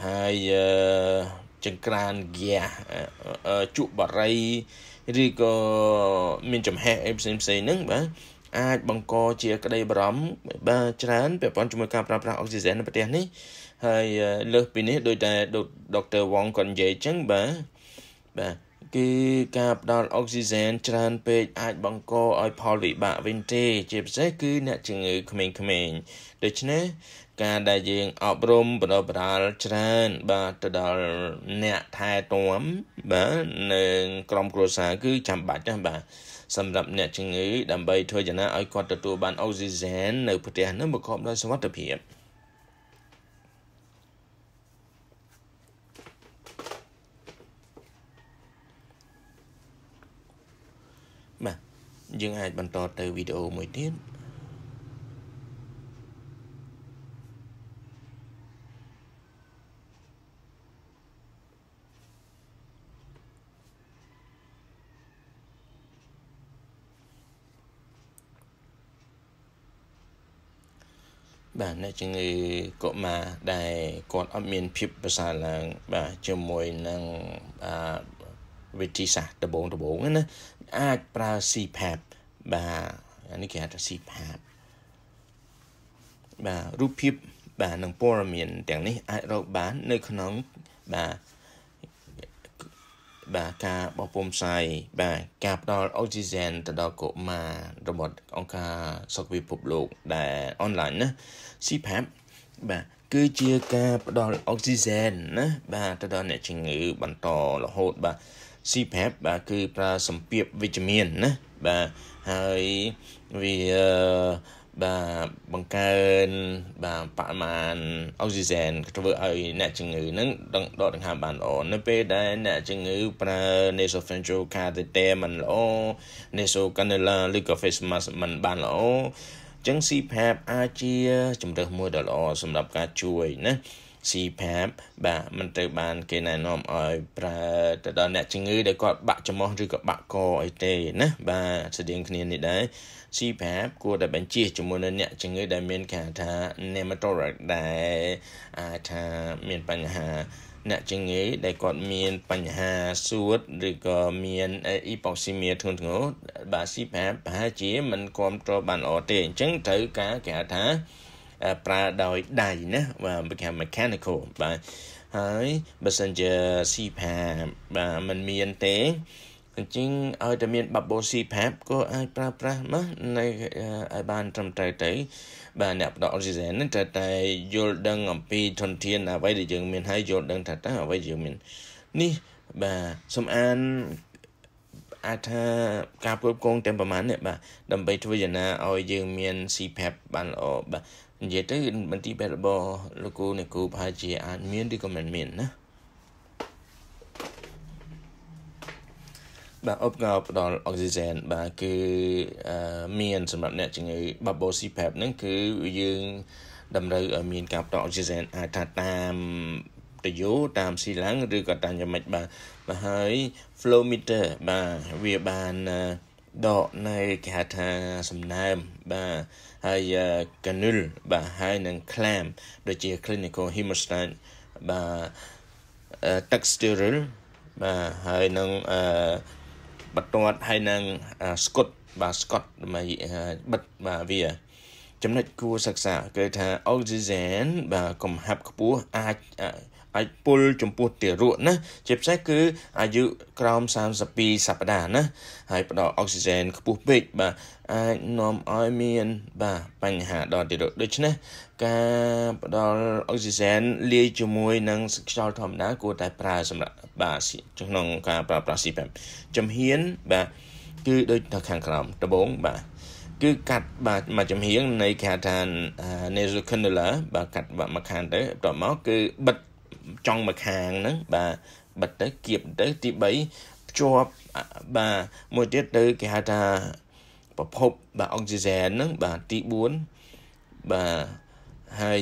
ហើយអឺចង្ក្រានហ្គាសជក់បារីឬក៏មានចំហេះអីផ្សេងផ្សេងហ្នឹងបាទអាចបង្កជាក្តីបារម្ភបាទច្រើនពាក់ព័ន្ធជាមួយការប្រើប្រាស់អុកស៊ីហ្សែននៅប្រទេសនេះហើយលើសពីនេះដោយតែដុកទ័រវងគាត់និយាយអញ្ចឹងបាទបាទគឺការផ្ដល់អុកស៊ីហ្សែនច្រើនពេកអាច បង្កឲ្យផលវិបាកវិញទេជាពិសេសគឺអ្នកជំងឺក្មេងៗដូច្នេះការដែលយើងអប់រំបណ្ដុះបណ្ដាលច្រើនបាទទៅដល់អ្នកថែទាំបាទនិងក្រុមគ្រួសារគឺចាំបាច់ណាបាទសម្រាប់អ្នកជំងឺដើម្បីធ្វើយ៉ាងណាឲ្យគាត់ទទួលបានអុកស៊ីហ្សែននៅផ្ទះនឹងប្រកបដោយសុវត្ថិភាព។យើងអាចបន្តទៅវីដេអូមួយទៀតបាទអ្នកជំងឺកុមារដែលគាត់អត់មានភាពប្រសើរឡើងបាទជាមួយនឹងអាវិធីសាស្ត្រដបងដបងណាអាចប្រើ CPAP បាទអានេះគេហៅថាស៊ីផាតបាទរូបភាពបាទនឹងព័ត៌មាន ទាំងនេះ អាចរកបាននៅ ក្នុងបាទបាទការបោះពុំផ្សាយបាទការផ្ដល់អុកស៊ីហ្សែនទៅដល់កុមាររបស់អង្គការសុខភាពពិភពលោកដែលអនឡាញណា CPAP បាទគឺជាការផ្ដល់អុកស៊ីហ្សែនណាបាទទៅដល់អ្នកជំងឺបន្តរហូតបាទ CPAP បាទគឺ ប្រើសម្ពាធវិជ្ជមានណាបាទហើយវាបាទបង្កើនបាទបរិមាណអុកស៊ីហ្សែនធ្វើឲ្យអ្នកជំងឺនឹងដកដង្ហើមបានល្អនៅពេលដែលអ្នកជំងឺប្រើ nasopharyngeal catheter មិនល្អ nasal cannula ឬក៏ face mask មិនបានល្អចឹង CPAP អាចជាជំរើសមួយដ៏ល្អសម្រាប់ការជួយណា CPAP បាទមិនត្រូវបាន គេណែនាំឲ្យ ប្រើទៅដល់អ្នកជំងឺដែលគាត់បាក់ច្រមុះឬក៏បាក់កអីទេណាបាទស្តីងគ្នានេះដែរ CPAP គួរតែបញ្ជាជាមួយនឹងអ្នកជំងឺដែលមានគេថា pneumothorax ដែលអាចថាមានបញ្ហាអ្នកជំងឺដែលគាត់មានបញ្ហាសួតឬក៏មានអ៊ីប៉ូស៊ីមៀធ្ងន់ធ្ងរបាទ CPAP ប្រហែលជាមិនគ្រប់គ្រងបានល្អទេអញ្ចឹងត្រូវការគេហៅថាប្រើដោយដៃណាបាទ mechanical បាទហើយបើសិនជា CPAP បាទมันមានទេអញ្ចឹងឲ្យតែមាន bubble CPAP ក៏អាចប្រើប្រាស់មកនៅឲ្យបាន ត្រឹមត្រូវទៅបាទអ្នកផ្ដល់ oxygen នឹងត្រូវតែយល់ដឹងអំពីធនធានអ្វីដែលយើង មាន ហើយយល់ដឹង ថាតើអ្វីយើងមាននេះបាទសំអានអាចថាការគ្រប់គ្រងទាំងប្រមាណនេះបាទដើម្បីធ្វើយ៉ាងណាឲ្យយើងមាន CPAP បានល្អបាទនិយាយទៅមន្ទីរពេទ្យរបស់លោកគ្រូអ្នកគ្រូប្រហែលជាអាចមានឬក៏មិនមានណាបាទអបកោផ្ដល់អុកស៊ីហ្សែនបាទគឺមានសម្រាប់អ្នកជំងឺ Bubble CPAP ហ្នឹងគឺយើង តម្រូវឲ្យមានការផ្ដល់អុកស៊ីហ្សែនអាចថាតាមតយោតាមស៊ីឡាំងឬក៏តាមយ៉ាងម៉េចបាទបាទហើយ flow meter បាទវាបានដកនៅគេហៅថាសំណើមបាទហើយ canul បាទហើយនិង clam ដូចជា clinical hemostat បាទ textural បាទហើយនឹងបន្ទាត់ហើយនឹង scot បាទ scot ដើម្បីបិទបាទវា ចំណុចគួរសិក្សាគឺថា oxygen បាទកំហាប់ខ្ពស់អាចអាចពុលចំពោះទារកណាជាពិសេសគឺ អាយុក្រោម32សប្តាហ៍ណាហើយផ្ដល់អុកស៊ីហ្សែនខ្ពស់ពេកបាទអាចនាំឲ្យមានបាទបញ្ហាដល់ទារកដូច្នេះការផ្ដល់អុកស៊ីហ្សែនលាយជាមួយនឹងខ្យល់ធម្មតាគួរតែប្រើសម្រាប់បាទក្នុងការប្រើប្រាស់ CPAP ជំហានបាទគឺដូចនៅខាងក្រោមដំបូងបាទគឺ កាត់បាទមួយចំហៀងនៃគេហៅថា nasal cannula បាទកាត់មកខាងទៅបន្ទាប់មកគឺបិទចង់មកខាងហ្នឹងបាទបិទទៅគៀបទៅទី3ភ្ជាប់បាទមួយទៀតទៅគេហៅថាប្រភពបាទអុកស៊ីហ្សែនហ្នឹងបាទទី4បាទហើយ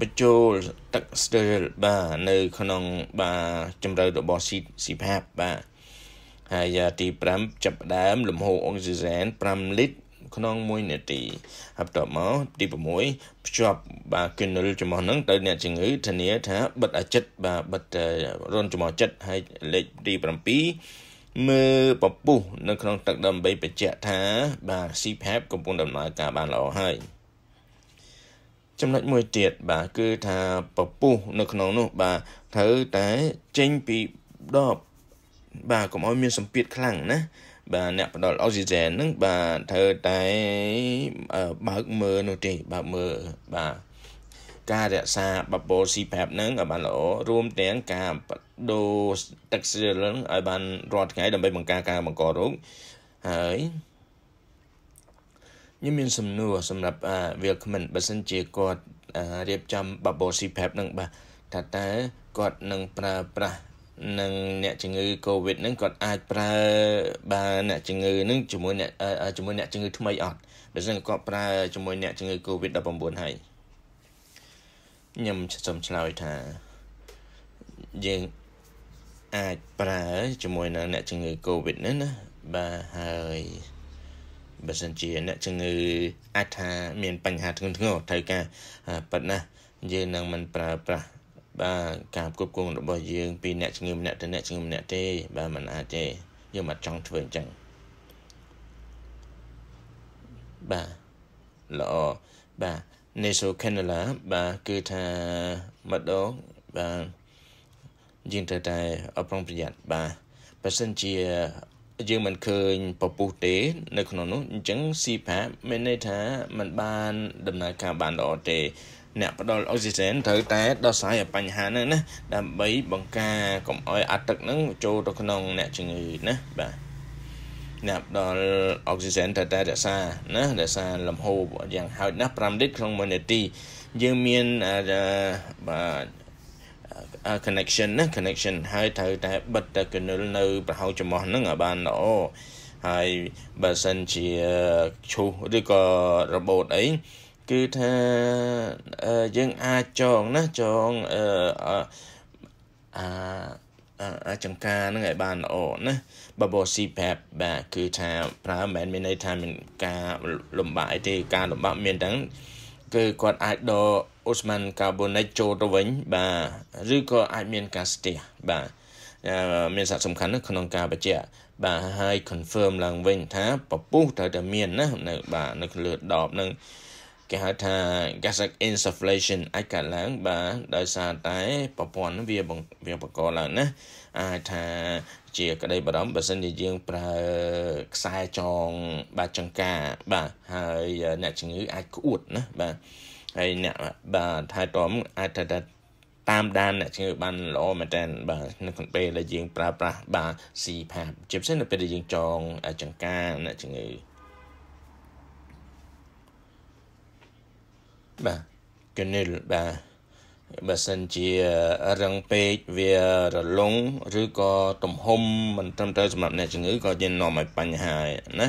បញ្ចូលទឹក steril បាទនៅក្នុងបាទជំរឿរបស់ CPAP បាទហើយទី5ចាប់ដើមលំហអុកស៊ីហ្សែន5លីត្រក្នុង1នាទីហើយបន្ទាប់មកទី6ភ្ជាប់បាទគណិលចំហនឹងទៅអ្នកជំងឺធានាថាបិទអាចិតបាទបិទរន្ធចំហចិត្តហើយលេខទី7មើលពពុះនៅក្នុងទឹកដើម្បីបញ្ជាក់ថា បាទ CPAP កំពុងដំណើរការបានល្អហើយចំណុចមួយទៀតបាទគឺថាពពុះនៅក្នុងនោះបាទត្រូវតែចេញពីដបបាទកុំឲ្យមានសម្ពាធខ្លាំងណាបាទអ្នកផ្ដល់អុកស៊ីហ្សែនហ្នឹងបាទត្រូវតែបើកមើលនោះទេបើកមើលបាទការរក្សាបបោស៊ីប្រាប់ហ្នឹងឲ្យបានល្អរួមទាំងការបដូរទឹកស៊ីលហ្នឹងឲ្យបានរាល់ថ្ងៃដើម្បីបង្ការការបង្ករោគហើយខ្ញុំមានសំណួរសម្រាប់វាគ្មិនបើសិនជាគាត់រៀបចំបបោស៊ីប្រាប់ហ្នឹងបាទថាតើគាត់នឹងប្រើប្រាស់និងអ្នកជំងឺ Covid ហ្នឹងគាត់អាចប្រើបានអ្នកជំងឺហ្នឹងជាមួយអ្នកជាមួយអ្នកជំងឺថ្មីអត់ដូច្នេះគាត់ប្រើជាមួយអ្នកជំងឺ Covid 19ហើយខ្ញុំសូមឆ្លើយថាយើងអាចប្រើជាមួយនឹងអ្នកជំងឺ Covid ហ្នឹងណាបាទហើយបើសិនជាអ្នកជំងឺអាចថាមាន បញ្ហាធ្ងន់ធ្ងរត្រូវការប៉ិតណាយើងនឹងមិនប្រើប្រាស់បាទការគ្រប់គ្រងរបស់យើងពីអ្នកជំងឺម្នាក់ទៅអ្នកជំងឺម្នាក់ទេ បាទมันអាចទេយើងមិនចង់ធ្វើអញ្ចឹងបាទល្អបាទ nasal cannula បាទគឺថាម្ដងបាទយើងត្រូវតែអប្រុងប្រយ័ត្នបាទបើសិនជាយើងមិនឃើញពពុះទេ នៅក្នុងនោះអញ្ចឹង CPAP មានន័យថាมันបាន ដំណើរការបានល្អទេអ្នកផ្ដល់អុកស៊ីហ្សែនត្រូវតែដោះស្រាយបញ្ហាហ្នឹងណាដើម្បីបង្ការកុំឲ្យអាទឹកហ្នឹងចូលទៅក្នុង អ្នកជំងឺណាបាទអ្នកផ្ដល់អុកស៊ីហ្សែនត្រូវតែរក្សាណារក្សាលំហូរយ៉ាងហោចណាស់5លីត្រក្នុង1នាទីយើងមានបាទ connection ណា connection ហើយត្រូវតែបិទតែកណុលនៅ ប្រហោចំោះហ្នឹងឲ្យបានល្អហើយបើសិនជាឈូសឬក៏របូតអីគឺថាយើងអាចចងណាចងអឺអាអាចង្ការហ្នឹងឲ្យបានល្អណាបើបើស៊ីប្រាប់បាទគឺថាប្រើមិនមែនមានន័យថាមាន ការលំបាកអីទេការលំបាកមានទាំងគឺគាត់អាចដកអូស្មန်កាបូនិកចូលទៅវិញ បាទឬក៏អាចមានការស្ទះបាទមាន សារៈសំខាន់ក្នុងការបញ្ជាក់បាទហើយ confirm ឡើងវិញ ថាពពុះត្រូវតែមានណានៅបាទនៅលើ10ហ្នឹងគេហៅថា gas inflation អាចកើតឡើងបាទដោយសារតែប្រព័ន្ធវាវាបង្កឡើងណាអាចថាជាក្តីបារម្ភបើសិនជាយើងប្រើខ្សែចងបាទចង្ការ បាទហើយអ្នកជំងឺអាចក្អួតណាបាទហើយអ្នកបាទថែទាំអាចថាតាមដានអ្នកជំងឺបានល្អមែនតើបាទនៅក្នុងពេលដែលយើងប្រើប្រាស់បាទ CPAP ជាពិសេសនៅពេលដែលយើងចងចង្ការអ្នកជំងឺបាទគនិលបាទបើសិនជារឹងពេកវារលុងឬក៏ទំហំមិនត្រឹមត្រូវសម្រាប់អ្នកជំងឺក៏ជានាំឲ្យបញ្ហាណា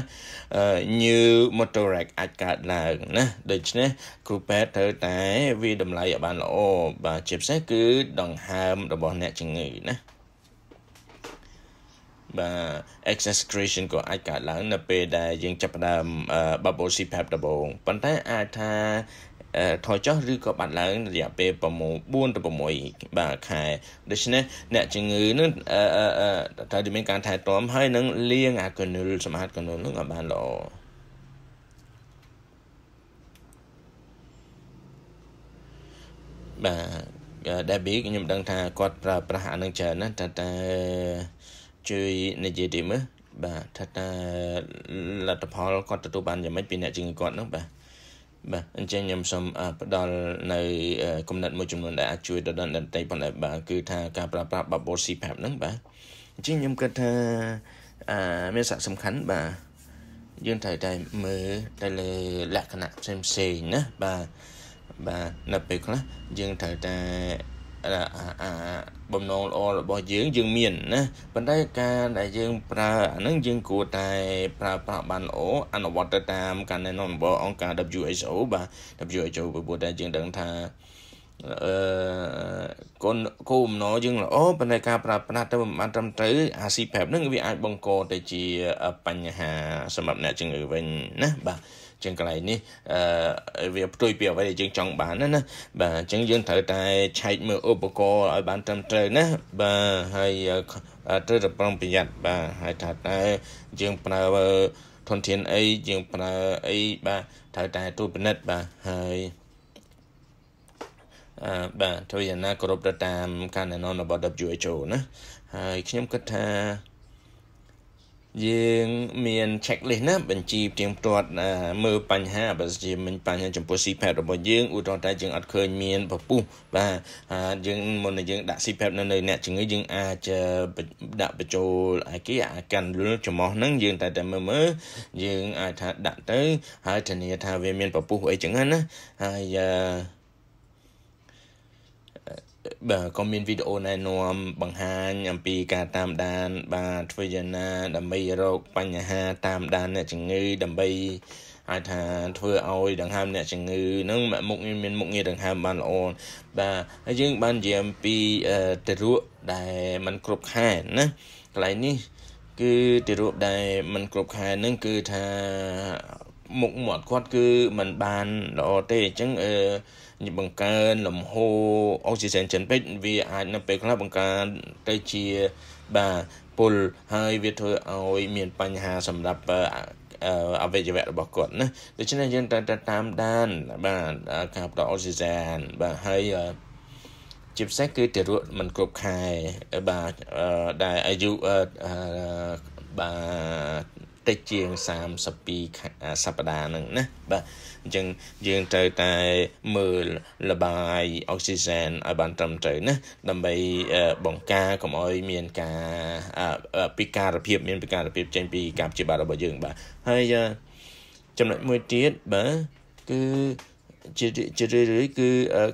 ញើ motoric អាចកើតឡើងណាដូច្នេះគ្រូពេទ្យត្រូវតែវាតម្លៃឲ្យបានល្អបាទជាពិសេសគឺដង្ហើមរបស់អ្នកជំងឺណាបាទ excretion ក៏អាចកើតឡើងនៅពេលដែលយើងចាប់ផ្ដើម bubble CPAP ដំបូងប៉ុន្តែអាចថាថយចុះឬក៏បាត់ឡើងរយៈពេល6 4ទៅ6បាទខែដូច្នេះអ្នកជំងឺនឹងត្រូវតែមានការថែទាំហើយនឹងលាងអាកនុលសម្អាតកនុលនឹងឲ្យបានល្អបាទ David ខ្ញុំដឹងថាគាត់ប្រើប្រាស់អានឹងច្រើនណាស់តែតែជួយនិយាយតិចមើលបាទថាតើលទ្ធផលគាត់ទទួលបានយ៉ាងម៉េចពីអ្នកជំងឺគាត់នោះបាទបាទអញ្ចឹងខ្ញុំសូមផ្ដល់នៅគំនិតមួយចំនួនដែលអាចជួយដល់អ្នកតៃប៉ុន្តែបាទគឺថាការប្រើប្រាស់ bubble CPAP ហ្នឹងបាទអញ្ចឹងខ្ញុំគិតថាអឺមានសារៈសំខាន់បាទយើងត្រូវតែមើលទៅលើលក្ខណៈផ្សេងផ្សេងណាបាទបាទនៅពេលខ្លះយើងត្រូវតែអាបំណងល្អរបស់យើងយើងមានណាប៉ុន្តែការដែលយើងប្រើអាហ្នឹងយើងគួរតែ ប្រើប្រាស់បានល្អអនុវត្តទៅតាម ការណែនាំរបស់អង្គការ WHO បាទ WHO ពីព្រោះតែយើងដឹងថាអឺគុណគោលបំណងយើងល្អប៉ុន្តែការប្រើប្រាស់ទៅមិនបានត្រឹមត្រូវអាស៊ីប្រាប់ហ្នឹងវាអាចបង្កទៅជាបញ្ហាសម្រាប់អ្នកជំងឺវិញណាបាទចឹងកន្លែងនេះអឺវាផ្ទុយពីអ្វីដែលយើងចង់បានណាណាបាទអញ្ចឹងយើងត្រូវតែឆែកមើលឧបករណ៍ឲ្យបានត្រឹមត្រូវណាបាទហើយត្រូវតែប្រុងប្រយ័ត្នបាទហើយថាតែយើងប្រើធនធានអីយើងប្រើអីបាទត្រូវតែទូពិនិត្យបាទហើយអឺបាទធ្វើយ៉ាងណាគោរពទៅតាមការណែនាំរបស់ WHO ណាហើយខ្ញុំគិតថាយើងមាន checklist ណាបញ្ជីផ្ទៀងផ្ទាត់ មើលបញ្ហាបើសិនជាមានបញ្ហាចំពោះ CPAP របស់យើងឧទាហរណ៍តែយើងអត់ឃើញមានពពុះបាទយើងមុនយើងដាក់ CPAP នៅលើអ្នកជំងឺយើងអាចដាក់បញ្ចូលអាគេអាកាន់លុលចំោះហ្នឹងយើងតែតែមើលមើលយើងអាចថាដាក់ទៅហើយធានាថាវាមានពពុះអីចឹងណាហើយបាទក៏មានវីដេអូណែនាំ បង្ហាញអំពីការតាមដាន បាទធ្វើយ៉ាងណាដើម្បីរកបញ្ហាតាមដានអ្នកជំងឺ ដើម្បីអាចថាធ្វើឲ្យដង្ហើមអ្នកជំងឺនឹងមុខមានមុខងារដង្ហើមបានល្អបាទហើយយើងបាននិយាយអំពីទារកដែលมันគ្រប់ខែណាកន្លែងនេះគឺទារកដែលมันគ្រប់ខែនឹងគឺថាមុខមាត់គាត់គឺมันបានល្អទេអញ្ចឹងអឺបង្កើនលំហូរអុកស៊ីសែនចិនពេកវាអាច នៅពេលខ្លះបង្កើនទៅជាបាទពុលហើយវាធ្វើឲ្យ មាន បញ្ហាសម្រាប់អវយវៈរបស់គាត់ណាដូច្នេះយើងត្រូវតែតាមដានបាទការផ្ដល់អុកស៊ីសែនបាទហើយជាពិសេសគឺទារកមិនគ្រប់ខែបាទដែលអាយុបាទតិចជាង32សប្តាហ៍ហ្នឹងណាបាទអញ្ចឹងយើងត្រូវតែមើលលបាយអុកស៊ីសែនឲ្យបាន ត្រឹមត្រូវណាដើម្បីបង្ការកុំឲ្យមានការពិការភាពមានពិការភាពចេញពីការព្យាបាលរបស់យើងបាទហើយចំណុចមួយទៀតបាទគឺជាជារឿយៗគឺ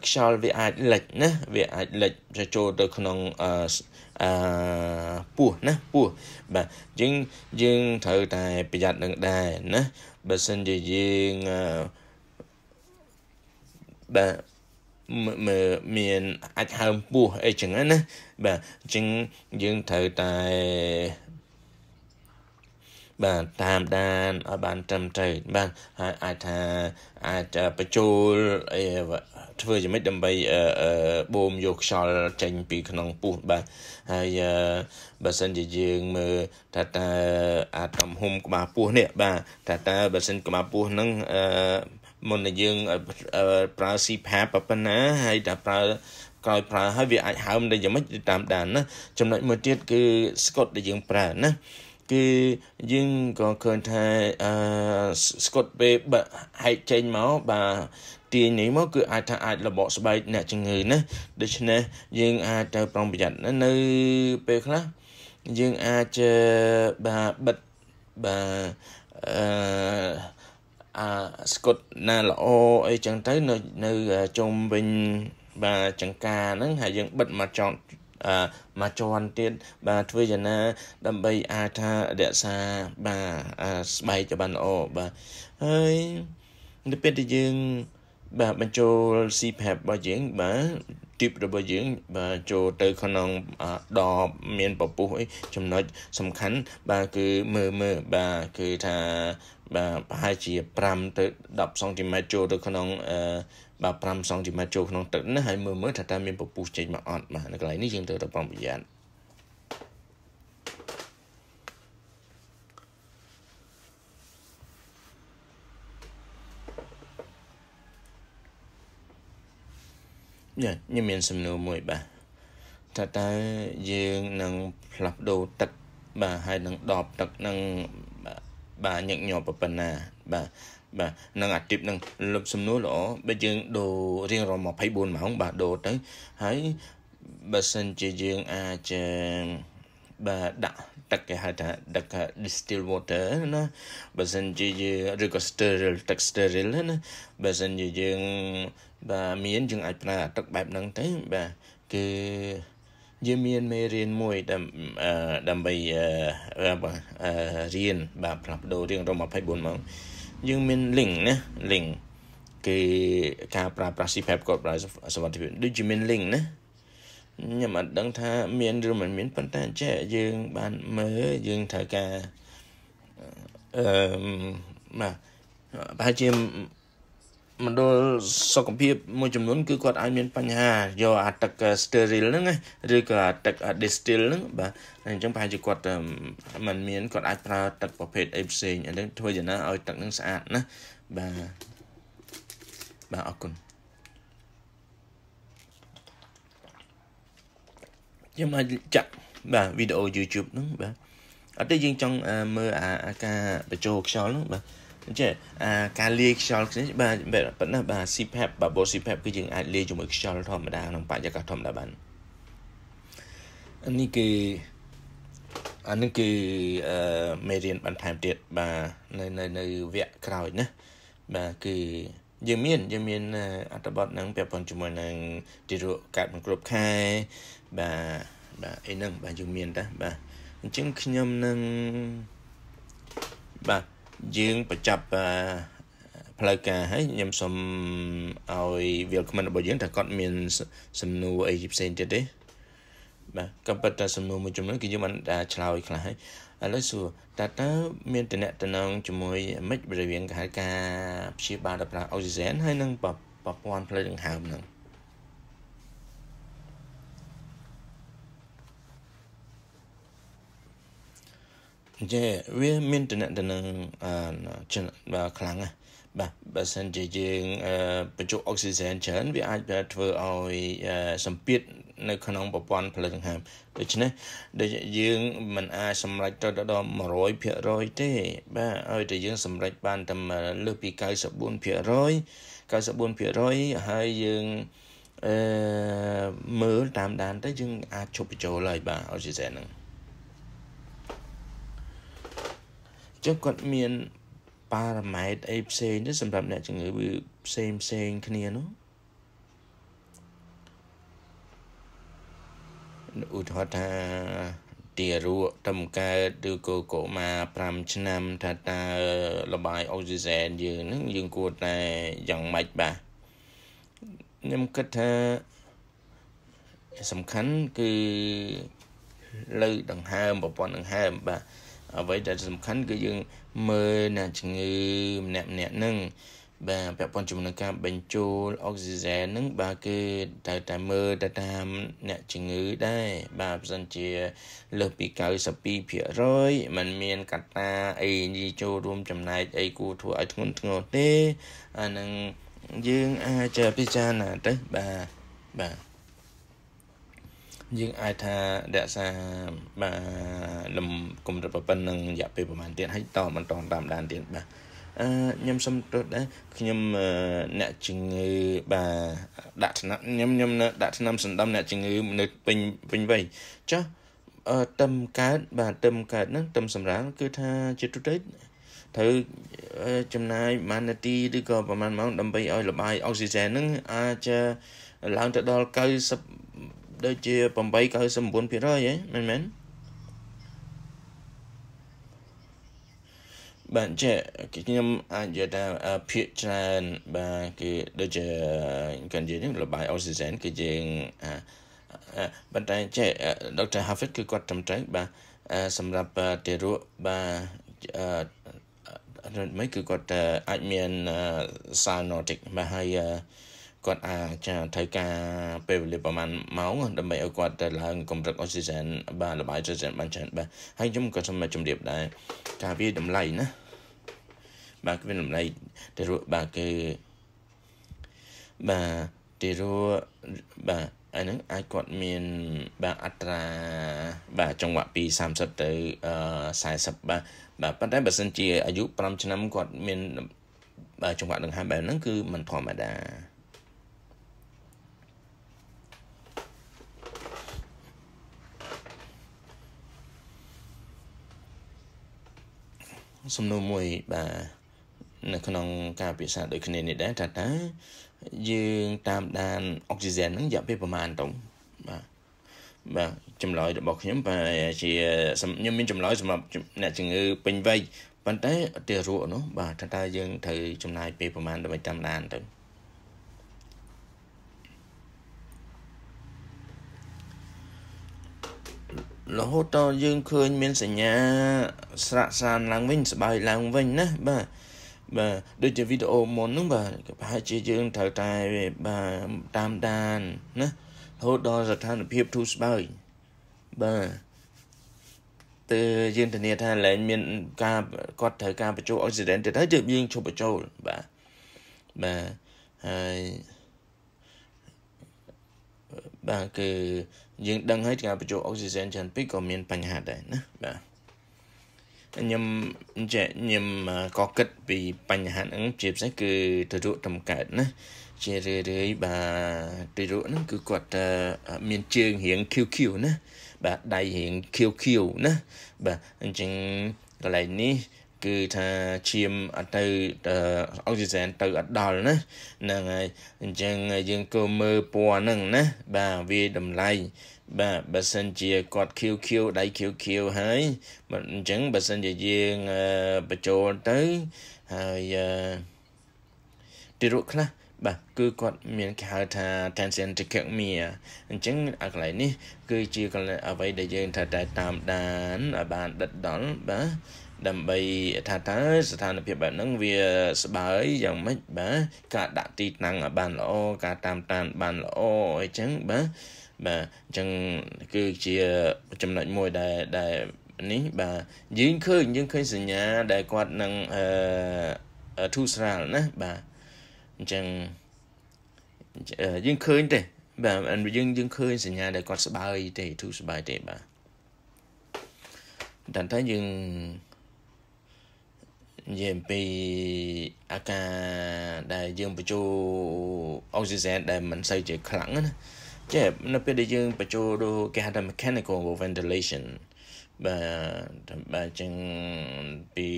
ខ្យល់វាអាចលិចណាវាអាចលិចចូលទៅក្នុងអឺពោះណាពោះបាទយើងយើងត្រូវតែប្រយ័ត្ននឹងដែរណាបើសិនជាយើងបាទមានអាចហើមពោះអីចឹងណាបាទអញ្ចឹងយើងត្រូវតែបាទតាមដានឲ្យបានត្រឹមត្រូវបាទហើយអាចថាអាចបញ្ចូលអីធ្វើយ៉ាងម៉េចដើម្បីបូមយកខ្យល់ចេញពីក្នុងពោះបាទហើយបើសិនជាយើងមើលថាតើអាតមហុំក្បាលពោះនេះបាទថាតើបើសិនក្បាលពោះហ្នឹងមុនយើងប្រើ CPAP ប៉ុណ្ណា ហើយតើប្រើក្រោយប្រើហើយវាអាចហើមដល់យ៉ាងម៉េចតាមដានណាចំណុចមួយទៀតគឺស្កុតដែលយើងប្រើណាគឺយើងក៏ឃើញថាអឺស្កុតពេលបាក់ហែកចេញមកបាទទាញនេះមកគឺអាចថាអាចរបកស្បែកអ្នកជំងឺណាដូច្នេះយើងអាចត្រូវប្រុងប្រយ័ត្នណានៅពេលខ្លះយើងអាចបាទបិទបាទអឺអាស្កុតណាល្អអីចឹងទៅនៅនៅជុំវិញបាទចង្ការហ្នឹងហើយយើងបិទមកចောင်းអឺមកជាន់ទៀតបាទធ្វើយ៉ាងណា ដើម្បីអាចថារក្សាបាទស្បែកឲ្យបានល្អបាទហើយនៅពេលដែលយើងបាទបញ្ចូល CPAP របស់យើងបាទទីបរបស់យើងបាទចូលទៅក្នុងដបមានពពុះអីចំណុចសំខាន់បាទគឺមើលមើលបាទគឺថាបាទប្រហែលជា5ទៅ10សង់ទីម៉ែត្រចូលទៅក្នុងអឺបាទ5សង់ទីម៉ែត្រចូលក្នុងទឹកណាហើយមើលមើលថាតើមានពពុះចេញមកអត់បាទនៅកន្លែងនេះយើងត្រូវតែប្រុងប្រយ័ត្នខ្ញុំមានសំណួរមួយបាទថាតើយើងនឹងផ្លាស់ប្ដូរទឹកបាទហើយនឹងដបទឹកនឹងបាទញឹកញាប់ប៉ុណ្ណាបាទបាទនឹងអាទិត្យនឹងលុបសំណួរល្អបើយើងដូររៀងរាល់24ម៉ោង បាទដូរទៅហើយបើសិនជាយើងអាចបាទដាក់ទឹកគេហៅថាទឹក distill water ណាបើសិនជាយើងឬក៏ sterile ទឹក sterile ណាបើសិនជាយើងបាទមានយើងអាចប្រើអាទឹកបែបហ្នឹងទៅបាទគឺយើងមានមេរៀនមួយដើម្បីរៀនបាទផ្លាស់ប្ដូររៀងរាល់24ម៉ោងយើងមាន link ណា link គឺការប្រើប្រាស់ CPAP គាត់ប្រើសុវត្ថិភាពដូចជាមាន link ណាខ្ញុំអត់ដឹងថាមានឬមិនមានប៉ុន្តែចេះយើងបានមើលយើងត្រូវការអឺបាទប្រហែលជាមណ្ឌលសុខភាពមួយចំនួនគឺគាត់អាចមានបញ្ហាយកអាទឹក steril ហ្នឹងឬក៏អាទឹក distill ហ្នឹងបាទអញ្ចឹងប្រហែលជាគាត់មិនមានគាត់អាចប្រើទឹកប្រភេទអីផ្សេងអញ្ចឹងធ្វើយ៉ាងណាឲ្យទឹកហ្នឹងស្អាតណាបាទបាទអរគុណខ្ញុំអាចចាក់បាទវីដេអូ YouTube ហ្នឹងបាទអត់ទេយើងចង់មើលអាការបញ្ចូលខ្យល់ហ្នឹងបាទអញ្ចឹងអាការលាយខ្យល់នេះបាទប៉ុណ្ណាបាទ CPAP បាទ Bose CPAP គឺយើងអាចលាយជាមួយខ្យល់ធម្មតាក្នុងបរិយាកាសធម្មតាបានអានេះគេអានឹងគេអឺមេរៀនបន្ថែមទៀតបាទនៅនៅនៅវគ្គក្រោយណាបាទគឺយើងមានយើងមានអត្ថបទនឹងពាក់ព័ន្ធជាមួយនឹងទីរកកាត់មិនគ្រប់ខែបាទបាទអីហ្នឹងបាទយើងមានតាបាទអញ្ចឹងខ្ញុំនឹងបាទយើងបញ្ចប់ផ្លូវការហើយខ្ញុំសូមឲ្យវាគ្មិនរបស់យើងថាគាត់មានសំណួរអីផ្សេងទៀតទេបាទក៏ប៉ុន្តែសំណួរមួយចំនួនគឺយើងបានឆ្លើយខ្លះហើយឥឡូវសួរតើតើមានតំណែងជាមួយមិនរវាងកាយការព្យាបាលដល់ប្រាក់អុកស៊ីសែនហើយនឹងប្រព័ន្ធផ្លូវដង្ហើមហ្នឹងអញ្ចឹងវាមានតំណែងតំណែងខ្លាំងណាស់បាទបើសិនជាយើងបញ្ចូលអុកស៊ីសែនច្រើនវាអាចធ្វើឲ្យសម្ពាធនៅក្នុងប្រព័ន្ធផលិតដង្ហើមដូច្នេះដូចយើងមិនអាចសម្រេចទៅដល់100%ទេ បាទឲ្យតែយើងសម្រេចបានតែលើសពី94% 94%ហើយយើងអឺមើលតាមដានទៅយើងអាចជប់បញ្ចូលហើយបាទអុកស៊ីសែនហ្នឹងចុះគាត់មានប៉ារ៉ាម៉ែត្រអីផ្សេងទេសម្រាប់អ្នកជំងឺវាផ្សេងផ្សេងគ្នានោះឧទាហរណ៍ថាទារកតំកើតឬក៏កុមារ5ឆ្នាំថាតើលបាយអុកស៊ីហ្សែនយើងនឹងយើងគួរតែយ៉ាងម៉េចបាទខ្ញុំគិតថាសំខាន់គឺលើកដង្ហើមប្រព័ន្ធដង្ហើមបាទអ្វីដែលសំខាន់គឺយើងមើលអ្នកជំងឺ ម្នាក់ម្នាក់នឹងបាទពាក់ព័ន្ធជាមួយនឹងការបញ្ចូលអុកស៊ីហ្សែននឹងបាទគេត្រូវតែមើលទៅតាមអ្នកជំងឺដែរបាទប្រសិនជា លើសពី92%มันមានកត្តាអីនិយាយចូលរួមចំណែកអីគួរធ្វើឲ្យធ្ងន់ធ្ងរទេអានឹងយើងអាចពិចារណាទៅបាទបាទយើងអាចថារក្សាបាទលំកម្រិតប្រព័ន្ធនឹងរយៈពេលប្រហែលទៀតហើយតបន្តតាមដានទៀតបាទអឺខ្ញុំសូមទោសដែរខ្ញុំអ្នកជំងឺបាទដាក់ឆ្នាំខ្ញុំខ្ញុំនៅដាក់ឆ្នាំសណ្ដំអ្នកជំងឺនៅពេញពេញវ័យចុះអឺទឹមកើតបាទទឹមកើតហ្នឹងទឹមសម្រាលគឺថាជាទូទៅត្រូវចំណាយប្រហែលនាទីឬក៏ប្រហែលម៉ោងដើម្បីឲ្យលបាយអុកស៊ីហ្សែនហ្នឹងអាចឡើងទៅដល់90ដូចជា8.99%ហ៎មែនមែនបាទចេះគេខ្ញុំអាចនិយាយថាភាកច្រើនបាទគេដូចជាគេនិយាយនឹងរបាយអូស៊ីសែនគឺយើងបន្តែចេះដុកទ័រ Hafiz គឺគាត់ត្រឹមត្រូវបាទសម្រាប់ទារកបាទអត់មិនគឺគាត់អាចមាន cyanotic បាទហើយគាត់អាចត្រូវការពេលវេលាប្រហែលម៉ោងដើម្បីឲ្យគាត់ទៅឡើងកម្រិតអុកស៊ីហ្សែនបាទល្បាយអុកស៊ីហ្សែនបានច្រើនបាទហើយខ្ញុំក៏សូមជម្រាបដែរការវាតម្លៃណាបាទវាតម្លៃទៅរកបាទគេបាទទៅរកបាទអាហ្នឹងអាចគាត់មានបាទអត្រាបាទចង្វាក់ពី30ទៅ40បាទបាទប៉ុន្តែបើសិនជាអាយុ5ឆ្នាំគាត់មានបាទចង្វាក់ដង្ហើមបែបហ្នឹងគឺមិនធម្មតាសំណួរមួយបាទនៅក្នុងការពិសាដូចគ្នានេះដែរថាតើយើង តាមដានអុកស៊ីហ្សែនហ្នឹងរយៈពេលប្រហែលតុងបាទបាទចម្លើយរបស់ខ្ញុំប្រហែលជាខ្ញុំមានចម្លើយសម្រាប់អ្នកជំងឺពេញវ័យប៉ុន្តែអត់ទេរੂកនោះបាទថាតើយើងត្រូវចំណាយពេលប្រហែលដើម្បីតាមដានទៅរហូតតយើងឃើញមានសញ្ញា ស្រាក់ស្រានឡើងវិញស្បើយឡើងវិញណាបាទបាទដូចជាវីដេអូមុនហ្នឹងបាទប្រហែលជាយើងត្រូវតែបាទតាមដានណារហូតដល់ស្ថានភាពទូស្បើយបាទតើយើងធានាថាឡើងមានការគាត់ត្រូវការបញ្ចូលអុកស៊ីដិនទៀតហើយទើបយើងឈប់បញ្ចូលបាទបាទហើយបាទគឺយើងដឹងហើយការបញ្ចូលអុកស៊ីសែនច្រើនពេកក៏មានបញ្ហាដែរណាបាទខ្ញុំអញ្ចឹងខ្ញុំក៏គិតពីបញ្ហាហ្នឹងជាពិសេសគឺទារកតម្កើតណាជារឿយរឿយបាទទារកហ្នឹងគឺគាត់មានជើងរៀង QQ ណាបាទដៃរៀង QQ ណាបាទអញ្ចឹងកន្លែងនេះគឺថាឈាមអត់ទៅអុកស៊ីសែនទៅអត់ដល់ណាហ្នឹងហើយអញ្ចឹងយើងក៏មើលពណ៌ហ្នឹងណាបាទវាតម្លៃបាទបើសិនជាគាត់ខៀវខៀវដៃខៀវខៀវហើយអញ្ចឹងបើសិនជាយើងបញ្ចូលទៅហើយទីរកខ្លះបាទគឺគាត់មានគេហៅថា tensenticemia អញ្ចឹងអាកន្លែងនេះ គឺជាកន្លែងអ្វីដែលយើងត្រូវតែតាមដានឲ្យបានដិតដល់បាទដើម្បីថាតើស្ថានភាពបែបហ្នឹងវាស្បើយយ៉ាងម៉េចបាទការដាក់ទីតាំងឲ្យបានល្អការតាមតានបានល្អអីចឹងបាទបាទអញ្ចឹងគឺជាចំណុចមួយដែលដែលនេះបាទយើងឃើញយើងឃើញសញ្ញាដែលគាត់នឹងអឺធូស្រាលណាបាទអញ្ចឹងយើងឃើញទេបាទយើងយើងឃើញសញ្ញាដែលគាត់ស្បើយទេធូរស្បើយទេបាទតែតែយើងនិយាយអំពីអាការដែលយើងបញ្ចូលអុកស៊ីសែនដែលមិនសូវជាខ្លាំងណាចេះនៅពេលដែលយើងបញ្ចូលដូចគេហៅថា mechanical ventilation បាទបាទចឹងពី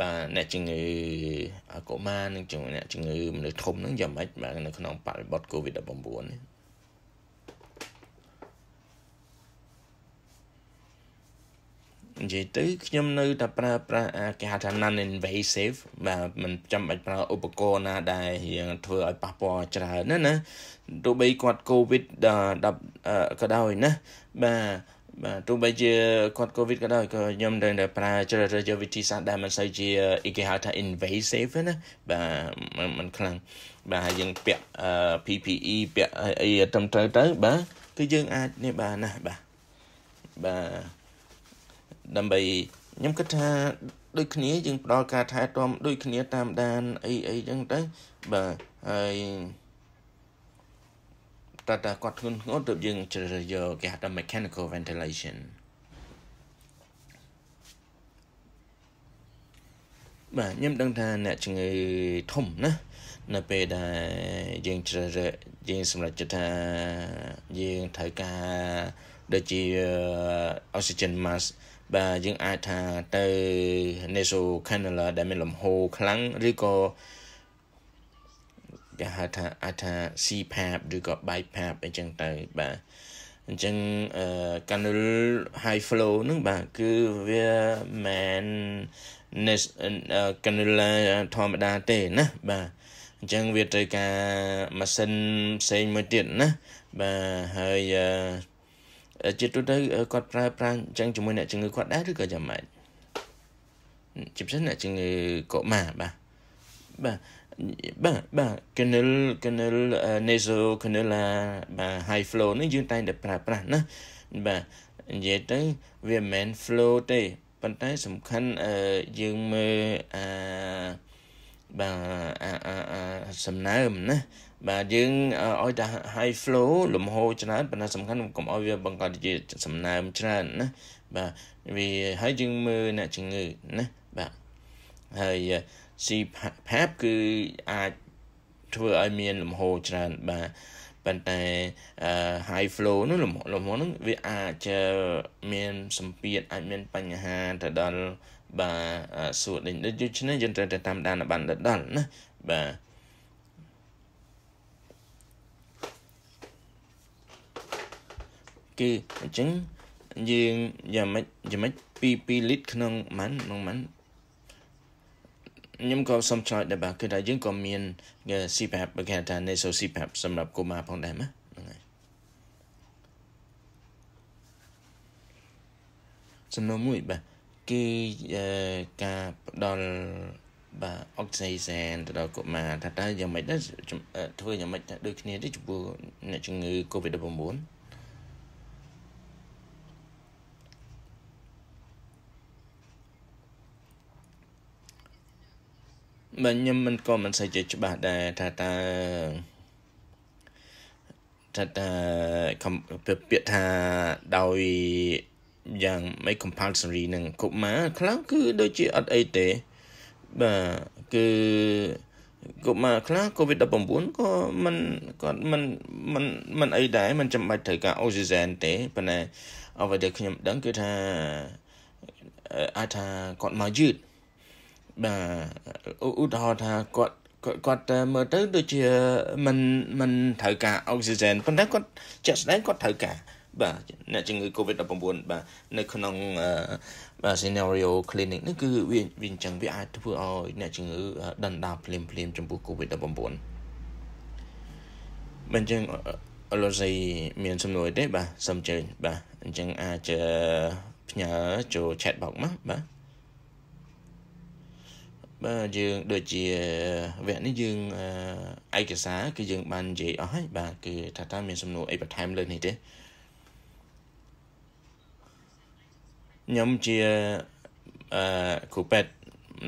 បាទអ្នកជំងឺកុមារនិងជំងឺអ្នកជំងឺមនុស្សធំហ្នឹងយ៉ាងម៉េចបាទនៅក្នុងបរិបទ COVID-19 នេះនិយាយទៅខ្ញុំនៅតែប្រើប្រាស់គេហៅថា non invasive បាទមិនចាំបាច់ប្រើឧបករណ៍ណាដែលរៀងធ្វើឲ្យប៉ះពាល់ច្រើនណាណាទោះបីគាត់ COVID 10ក៏ដោយណាបាទបាទទោះបីជាគាត់ COVID ក៏ដោយក៏ខ្ញុំនៅតែប្រើជ្រើសរើសយកវិធីសាស្ត្រដែលមិនសូវជាគេហៅថា invasive ណាបាទมันខ្លាំងបាទយើងពាក់ PPE ពាក់អីត្រឹមត្រូវទៅបាទគឺយើងអាចនេះបាទណាបាទបាទដើម្បីខ្ញុំគិតថាដូចគ្នាយើងផ្ដល់ការថែទាំដូចគ្នាតាមដានអីអីចឹងទៅបាទហើយតើតើគាត់ធ្ងន់ធ្ងរទើបយើងជ្រើសរើសយកគេហៅថា mechanical ventilation បាទខ្ញុំដឹងថាអ្នកជំងឺធំណានៅពេលដែលយើងជ្រើសរើសយើងសម្រេចចិត្តថាយើងត្រូវការដូចជា oxygen mask បាទយើងអាចថាទៅ nasal cannula ដែលមានលំហូរខ្លាំងឬក៏គេហៅថាអាចថា CPAP ឬក៏ BiPAP អញ្ចឹងទៅបាទអញ្ចឹងអឺ cannula high flow ហ្នឹងបាទគឺវាមិននេះកណ្ដាលធម្មតាទេណាបាទអញ្ចឹងវាត្រូវការម៉ាស៊ីនផ្សេងមួយទៀតណាបាទហើយជាទូទៅគាត់ប្រើប្រាស់អញ្ចឹងជាមួយអ្នកជំងឺគាត់ដែរឬក៏យ៉ាងម៉េចជាពិសេសអ្នកជំងឺកុមារបាទបាទបាទបាទ canal canal naso canala បាទ high flow នឹងយើងតែងតែប្រើប្រាស់ណាបាទនិយាយទៅវាមិនមែន flow ទេប៉ុន្តែសំខាន់យើងមើលអឺបាទអាអាសំណើមណាបាទយើងឲ្យតែ high flow លំហូរច្រើនប៉ុន្តែសំខាន់កុំឲ្យវា បង្កជាសំណើមច្រើនណាបាទវាហើយយើងមើលអ្នកជំងឺណាបាទហើយ C PAP គឺអាចធ្វើឲ្យមានលំហូរច្រើន បាទប៉ុន្តែ high flow នោះលំហលំហនោះវាអាចមានសម្ពាធអាចមាន បញ្ហាទៅដល់បាទសួរដេញដិតដូច្នេះយើងត្រូវតែតាមដានបណ្ឌិតដល់ណាបាទគឺអញ្ចឹងយើងយ៉ាងម៉េចយ៉ាងម៉េចពី2លីត្រក្នុងម៉ាន់ក្នុងម៉ាន់ខ្ញុំក៏សូមឆ្លើយដែរបាទគឺថាយើងក៏មាន CPAP គេថា nasal CPAP សម្រាប់កុមារផងដែរណាហ្នឹងហើយសំណួរមួយបាទគឺការផ្ដល់បាទអុកស៊ីសែនទៅដល់កុមារថាតើយ៉ាងម៉េចដែរធ្វើយ៉ាងម៉េចដូចគ្នាទេចំពោះអ្នកជំងឺ Covid-19 បាទខ្ញុំមិនក៏មិនសូវជាច្បាស់ដែរថាតើថាតើពាក្យថាដោយយ៉ាងមិន compulsory នឹងកុមារខ្លះគឺ ដូចជាអត់អីទេបាទគឺកុមារខ្លះ COVID-19 ក៏មិនគាត់មិនមិនមិនអីដែរមិនចាំបាច់ត្រូវការអុកស៊ីហ្សែនទេប៉ុន្តែអ្វីដែលខ្ញុំដឹងគឺថាអាចថាគាត់មកយឺតបាទឧទាហរណ៍ថាគាត់គាត់មើលទៅដូចជាមិនមិនត្រូវការអុកស៊ីហ្សែនប៉ុន្តែគាត់ជាក់ស្ដែងគាត់ត្រូវការបាទអ្នកជំងឺ Covid-19 បាទនៅក្នុងបាទ scenario clinic នេះគឺវាវាអញ្ចឹងវាអាចធ្វើឲ្យអ្នកជំងឺដណ្ដើមភ្លាមភ្លាមចំពោះ Covid-19 មិនអញ្ចឹងអលសៃមានសំណួរទេបាទសូមជើញបាទអញ្ចឹងអាចផ្ញើចូល chat box មកបាទបាទយើងដូចជាវគ្គនេះយើងឯកសារគឺយើងបាននិយាយអស់ហើយបាទគឺថាតើមានសំណួរអីបន្ថែមលើនេះទេខ្ញុំជាអឺគ្រូពេទ្យ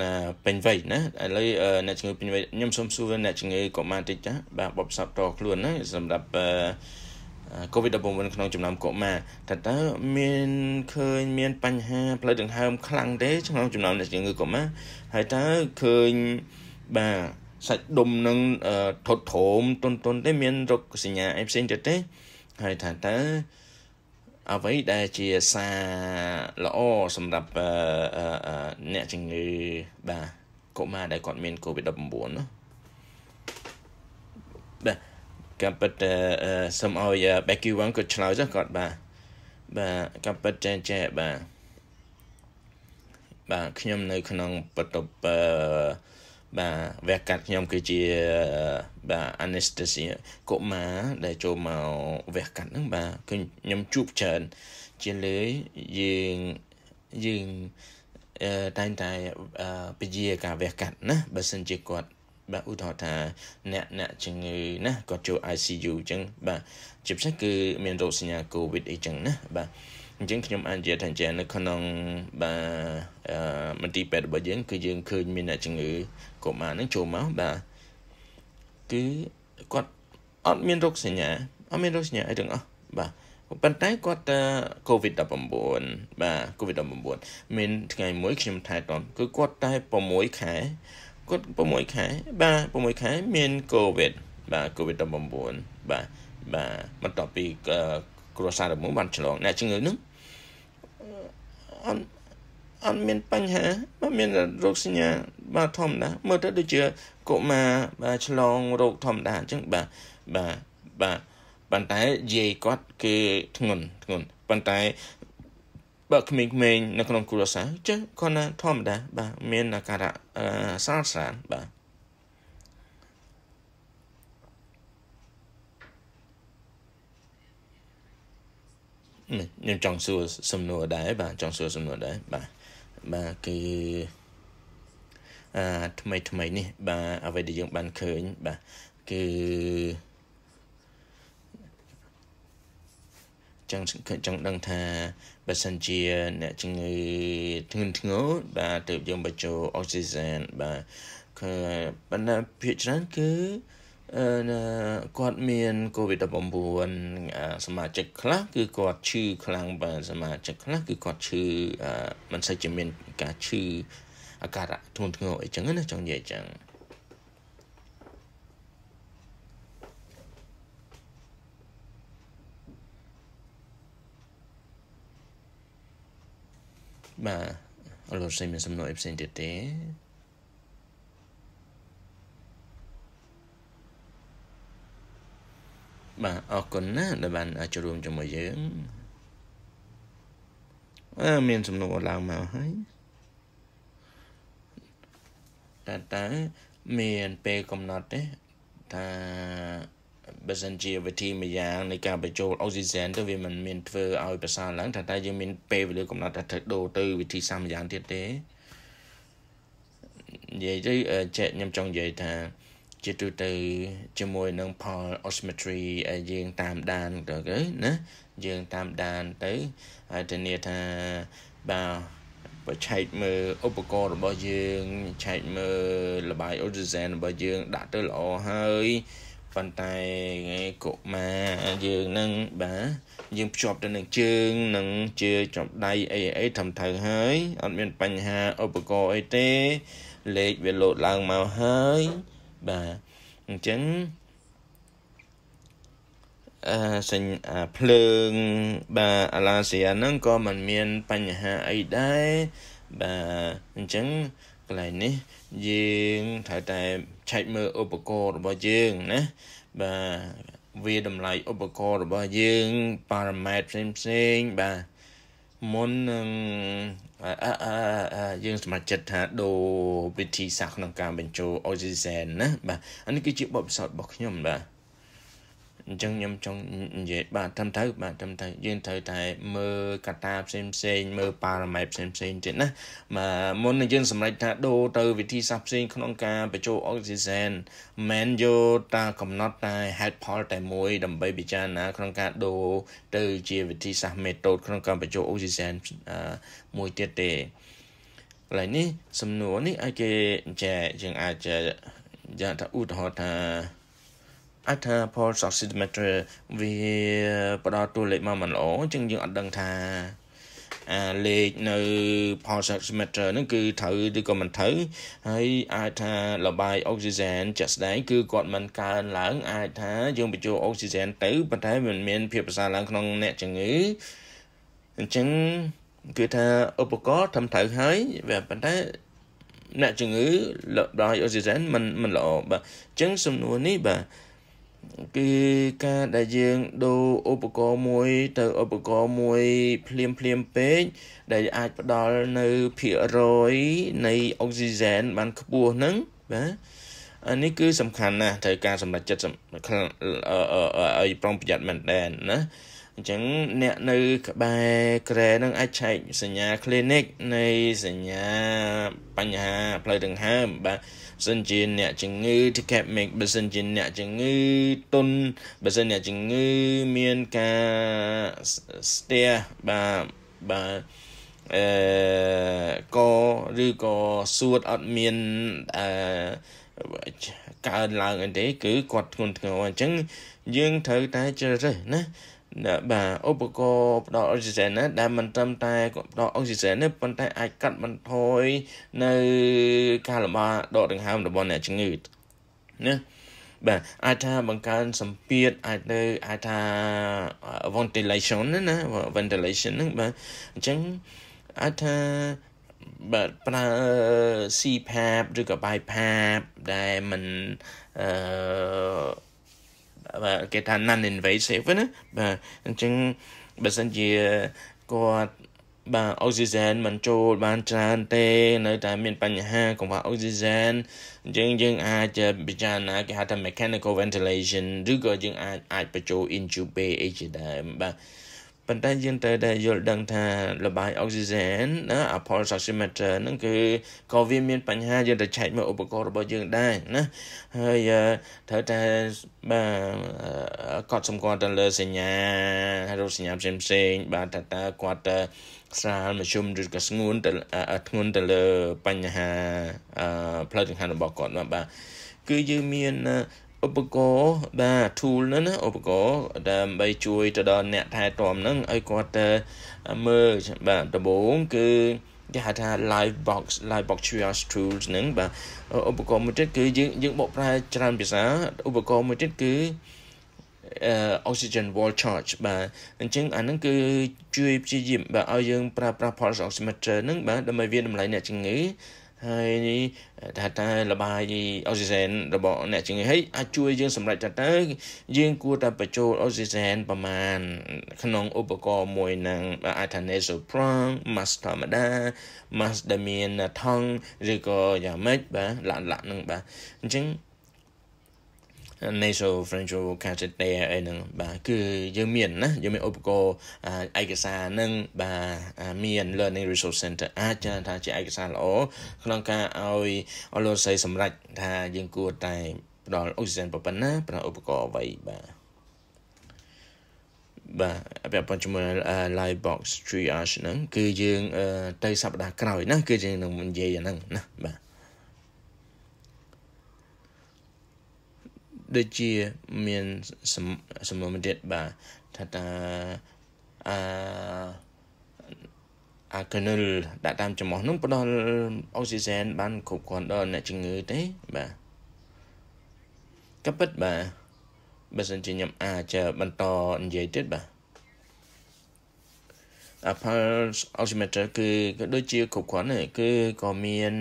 ណាពេញវ័យណាឥឡូវអ្នកជំងឺពេញវ័យខ្ញុំសូមសួរអ្នកជំងឺកុមារតិចចាបាទបបសពតខ្លួនណាសម្រាប់អឺ COVID-19 ក្នុងចំណោមកុមារតើតើមានឃើញមានបញ្ហាផ្លូវដង្ហើម ខ្លាំងទេក្នុងចំណោមអ្នកជំងឺកុមារហើយតើឃើញបាទសាច់ដុំនឹងថត់ទ្រោមទន់ទន់ទេមានរោគសញ្ញាអីផ្សេងទៀតទេ ហើយថាតើអ្វីដែលជាសារល្អសម្រាប់អ្នកជំងឺបាទកុមារដែលគាត់មាន COVID-19 ណាបាទកាប់តែសូមឲ្យ Becky Wang គាត់ឆ្លើយចុះគាត់បាទបាទកាប់តែចែបាទបាទខ្ញុំនៅ ក្នុងបន្ទប់អឺបាទវះកាត់ខ្ញុំគឺជាបាទ anesthesia កុមារដែលចូលមកវះកាត់ហ្នឹងបាទគឺខ្ញុំជួបច្រើនជាលើយើងយើងតែងតែពជាការវះកាត់ណាបើសិនជាគាត់បាទឧទាហរណ៍ថាអ្នកអ្នកជំងឺណាគាត់ចូល ICU អញ្ចឹងបាទជាពិសេសគឺមានរោគសញ្ញា COVID អីចឹងណាបាទអញ្ចឹងខ្ញុំអាចនិយាយថាជានៅក្នុងបាទមន្ទីរពេទ្យរបស់យើង គឺយើងឃើញមានអ្នកជំងឺកុមារនឹងចូលមកបាទគឺគាត់អត់មានរោគសញ្ញាអត់មានរោគសញ្ញាអីទាំងអស់បាទប៉ុន្តែគាត់ COVID-19 បាទ COVID-19 មានថ្ងៃមួយ ខ្ញុំថែទាំគឺគាត់តែ6ខែ គាត់6ខែ បាទ6ខែមាន COVID បាទ COVID-19 បាទបាទបន្ទាប់ពីគ្រួសាររបស់បានឆ្លងអ្នកជំងឺនឹងអត់អត់មានបញ្ហាមិនមានរោគសញ្ញាបាទធម្មតាមើលទៅដូចជាកុមារបាទឆ្លងរោគធម្មតាអញ្ចឹងបាទបាទបាទប៉ុន្តែយាយគាត់គេធ្ងន់ធ្ងន់ប៉ុន្តែបើក្មេងៗនៅក្នុង គ្រួសារចឹងគាត់ណាធម្មតាបាទមានអាការៈស្រាលស្រាលបាទខ្ញុំចង់សួរសំណួរដែរបាទចង់សួរសំណួរដែរបាទបាទគេអាថ្មីថ្មីនេះបាទអ្វីដែលយើងបានឃើញបាទគឺចង់ចង់ដឹងថាបើសិនជាអ្នកជំងឺធ្ងន់ធ្ងរបាទទើបយើងបញ្ចូលអុកស៊ីហ្សែនបាទគឺបណ្ដាភាគច្រើនគឺគាត់មាន COVID-19 សមាជិកខ្លះគឺគាត់ឈឺខ្លាំងបាទសមាជិកខ្លះគឺគាត់ឈឺមិនសូវជាមានការឈឺអាការៈធ្ងន់ធ្ងរអីចឹងណាចង់និយាយចឹងបាទអរលោកសេមីនសំណួរផ្សេងទៀតទេបាទអរគុណណាដែលបានចូលរួមជាមួយយើងអឺមានសំណួរឡើងមកហើយតើតើមានពេលកំណត់ទេថាបើសិនជាវិធីមួយយ៉ាងនៃការបញ្ចូលអុកស៊ីហ្សែនទៅវាមិនមានធ្វើឲ្យប្រសើរឡើងថាតើយើងមានពេលវេលាកំណត់ថាត្រូវដូរទៅវិធីសាស្ត្រមួយយ៉ាងទៀតទេនិយាយទៅចែកខ្ញុំចង់និយាយថាជាទូទៅជាមួយនឹងផល osmetry ដែលយើងតាមដានទៅណាយើងតាមដានទៅហើយធានាថាបាទបើឆែកមើលឧបករណ៍របស់យើងឆែកមើលលបាយអូស៊ីសែនរបស់យើងដាក់ទៅល្អហើយប៉ុន្តែកុមារយើងនឹងបាទយើងភ្ជាប់ទៅនឹងជើងនឹងជាចំដៃអីអីធំទៅហើយអត់មានបញ្ហាឧបករណ៍អីទេលេខវាលោតឡើងមកហើយបាទអញ្ចឹងអឺសញ្ញាភ្លើងបាទអាឡាសៀហ្នឹងក៏មិនមាន បញ្ហាអីដែរបាទអញ្ចឹងកន្លែងនេះយើងត្រូវតែឆែកមើលឧបករណ៍របស់យើងណាបាទវាតម្លៃឧបករណ៍របស់យើង parameter ផ្សេងផ្សេងបាទមុននឹងយើងសម្រេចចិត្តថា ដូរវិធីសាស្ត្រក្នុងការបញ្ចូលអុកស៊ីសែនណាបាទអានេះគឺជាបទពិសោធន៍របស់ខ្ញុំបាទអញ្ចឹងខ្ញុំចង់និយាយបាទត្រឹមត្រូវបាទត្រឹមត្រូវយើងត្រូវតែមើលកត្តាផ្សេងផ្សេងមើលប៉ារ៉ាម៉ែត្រផ្សេងផ្សេងទៀតណាបាទមុននឹងយើងសម្រេចថាដូរទៅវិធីសាស្ត្រផ្សេង ក្នុងការបញ្ចូលអុកស៊ីហ្សែនមិនយកតាកំណត់ តែហេតុផលតែមួយដើម្បីពិចារណាក្នុងការដូរទៅជាវិធីសាស្ត្រមេតូតក្នុងការបញ្ចូលអុកស៊ីហ្សែនមួយទៀតទេកន្លែងនេះសំណួរនេះឲ្យគេចែកយើងអាចចែកយ៉ាងថាឧទាហរណ៍ថា Atherapol Oximetry វាផ្ដល់តួលេខមកមិនល្អអញ្ចឹងយើងអត់ដឹងថាអាលេខនៅ pulse oximeter ហ្នឹងគឺត្រូវឬក៏មិនត្រូវហើយអាចថាលបាយអុកស៊ីហ្សែនចាក់ស្ដែងគឺគាត់មិនកើនឡើងអាចថាយើងបញ្ចូលអុកស៊ីហ្សែនទៅប៉ុន្តែមិនមានភាពប្រសើរឡើងក្នុងអ្នកជំងឺអញ្ចឹងគឺថាឧបករណ៍ត្រឹមត្រូវហើយវាប៉ុន្តែអ្នកជំងឺលបាយអុកស៊ីហ្សែនមិនមិនល្អបាទអញ្ចឹងសំណួរនេះបាទគឺការដែលយើងដូរឧបករណ៍មួយ ទៅឧបករណ៍មួយ ភ្លាមភ្លាមពេកដែលអាចផ្ដល់នៅភាគរយនៃអុកស៊ីហ្សែនបានខ្ពស់ហ្នឹងបាទអានេះគឺ សំខាន់ណាស់ត្រូវការសម្រេចចិត្តឲ្យប្រុងប្រយ័ត្នមែនដែរណាអញ្ចឹងអ្នកនៅក្បែរក្រែ នឹងអាចឆែកសញ្ញា clinic នៃសញ្ញាបញ្ហាផ្លូវដង្ហើមបាទសិនជាអ្នកជំងឺ ticket make បើសិនជាអ្នកជំងឺទុនបើសិនអ្នកជំងឺមានការស្ទះបាទបាទអឺកឬក៏សួតអត់មានអឺកើនឡើងអីទេ គឺគាត់ធ្ងន់ធ្ងរអញ្ចឹងយើងត្រូវតែជ្រើសរើសណាណាបាទឧបករណ៍ផ្ដល់អុកស៊ីហ្សែនណាដែលមិនត្រឹមតែផ្ដល់អុកស៊ីហ្សែនទេប៉ុន្តែអាចកាត់បន្ថយនៅការលំបាកដកដង្ហើមរបស់អ្នកជំងឺណាបាទអាចថាបង្កើនសម្ពាធអាចនៅអាចថា ventilation ណា ventilation ហ្នឹងបាទអញ្ចឹងអាចថាបាទប្រើ CPAP ឬក៏ BiPAP ដែលมันអឺបាទគេថា non invasive ណាបាទអញ្ចឹងបើសិនជាគាត់បាទអុកស៊ីសែនមិនចូល បានច្រើនទេ នៅតែមាន បញ្ហាកង្វះអុកស៊ីសែនអញ្ចឹងយើង អាចពិចារណាគេហៅថា mechanical ventilation ឬក៏យើងអាចអាចបញ្ចូល intubate អីជាដើមបាទប៉ុន្តែយើងត្រូវតែយល់ដឹងថាលបាយអុកស៊ីហ្សែនណា Apple Oximeter ហ្នឹងគឺក៏វាមានបញ្ហាយើងត្រូវឆែកមើលឧបករណ៍របស់យើងដែរណាហើយត្រូវតែបាទកត់សម្គាល់ទៅលើសញ្ញារោគសញ្ញាផ្សេងផ្សេងបាទតើតើគាត់ស្រាលមជ្ឈមឬក៏ស្ងួនទៅធ្ងន់ទៅលើបញ្ហាផ្លូវចង្ហាន់របស់គាត់បាទគឺយើងមានឧបករណ៍បាទ tool ហ្នឹងណាឧបករណ៍ដើម្បីជួយទៅដល់អ្នកថែទាំហ្នឹងឲ្យគាត់ទៅមើលបាទដំបូងគឺគេហៅថា live box live box triage tools ហ្នឹងបាទឧបករណ៍មួយទៀតគឺយើងយើងបកប្រែច្រើនភាសាឧបករណ៍មួយទៀតគឺ oxygen wall charge បាទអញ្ចឹងអាហ្នឹងគឺជួយព្យាយាមបាទឲ្យយើងប្រើប្រាស់ pulse oximeter ហ្នឹងបាទដើម្បីវាតម្លៃអ្នកជំងឺហើយនេះថាតើលបាយអុកស៊ីហ្សែនរបស់អ្នកជំងឺហីអាចជួយយើងសម្រេចថាតើយើងគួរតែបញ្ចូលអុកស៊ីហ្សែនប្រមាណក្នុងឧបករណ៍មួយនឹងអាចថា nasal prong mask ធម្មតា mask ដែលមានថង់ឬក៏យ៉ាងម៉េចបាទលក្ខណៈនឹងបាទអញ្ចឹង nasal pharyngeal catheter អីហ្នឹងបាទគឺយើងមាន ណាយើងមានឧបករណ៍ឯកសារហ្នឹងបាទមាន learning resource center អាចចាថាជាឯកសារល្អក្នុងការឲ្យអលស័យសម្រេចថា យើងគួរតែផ្ដល់អុកស៊ីហ្សែនប៉ុណ្ណា ប្រើឧបករណ៍អ្វីបាទបាទពាក់ព័ន្ធជាមួយ live box triage ហ្នឹងគឺយើងទៅសប្តាហ៍ក្រោយ ណា គឺយើងនឹងនិយាយអាហ្នឹងណាបាទដូចជាមានសំណួរមួយទៀតបាទថាតាអអាកណលដាក់តាមចំហនោះផ្ដល់អុកស៊ីសែនបានគ្រប់គ្រាន់ដល់អ្នកជំងឺទេបាទក៏ពិតបាទបើសិនជាខ្ញុំអាចបន្តនិយាយទៀតបាទ Apple Oximeter គឺក៏ដូចជាគ្រប់គ្រាន់ដែរគឺក៏មាន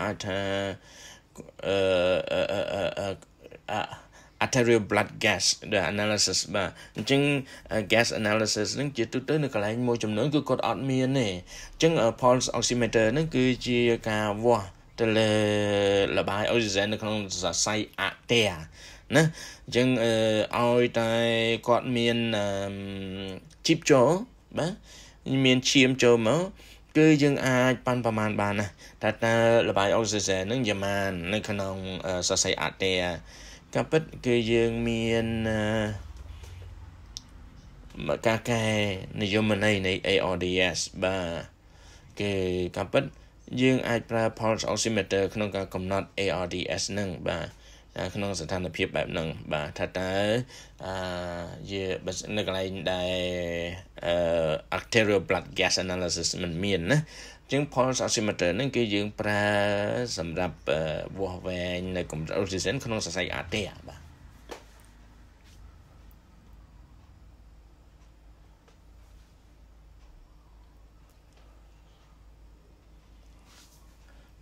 អាចថាអឺ arterial blood gas ដែល analysis បាទអញ្ចឹង gas analysis ហ្នឹងជាទូទៅនៅកន្លែងមួយចំនួនគឺគាត់អត់មានទេអញ្ចឹង pulse oximeter ហ្នឹងគឺជាការវាស់ទៅលើលបាយអុកស៊ីហ្សែននៅក្នុងសរសៃអតែណាអញ្ចឹងឲ្យតែគាត់មានជីបចូលបាទមានឈាមចូលមកគឺយើងអាចប៉ាន់ប្រមាណបានណាតែតើលបាយអុកស៊ីហ្សែនហ្នឹងយ៉ាងម៉ាននៅក្នុងសរសៃអតែការពិតគឺយើងមានមកការកែនិយមន័យនៃ ARDS បាទគេការពិតយើងអាចប្រើ pulse oximeter ក្នុងការកំណត់ ARDS នឹងបាទក្នុងស្ថានភាពបែបហ្នឹងបាទថាតើអឺយើនៅកន្លែងដែល arterial blood gas analysis มันមានណាចឹង pulse oximeter ហ្នឹងគេយើងប្រើសម្រាប់វាស់វែងនៅកម្រិត oxygen ក្នុងសរសៃអាទែបាទ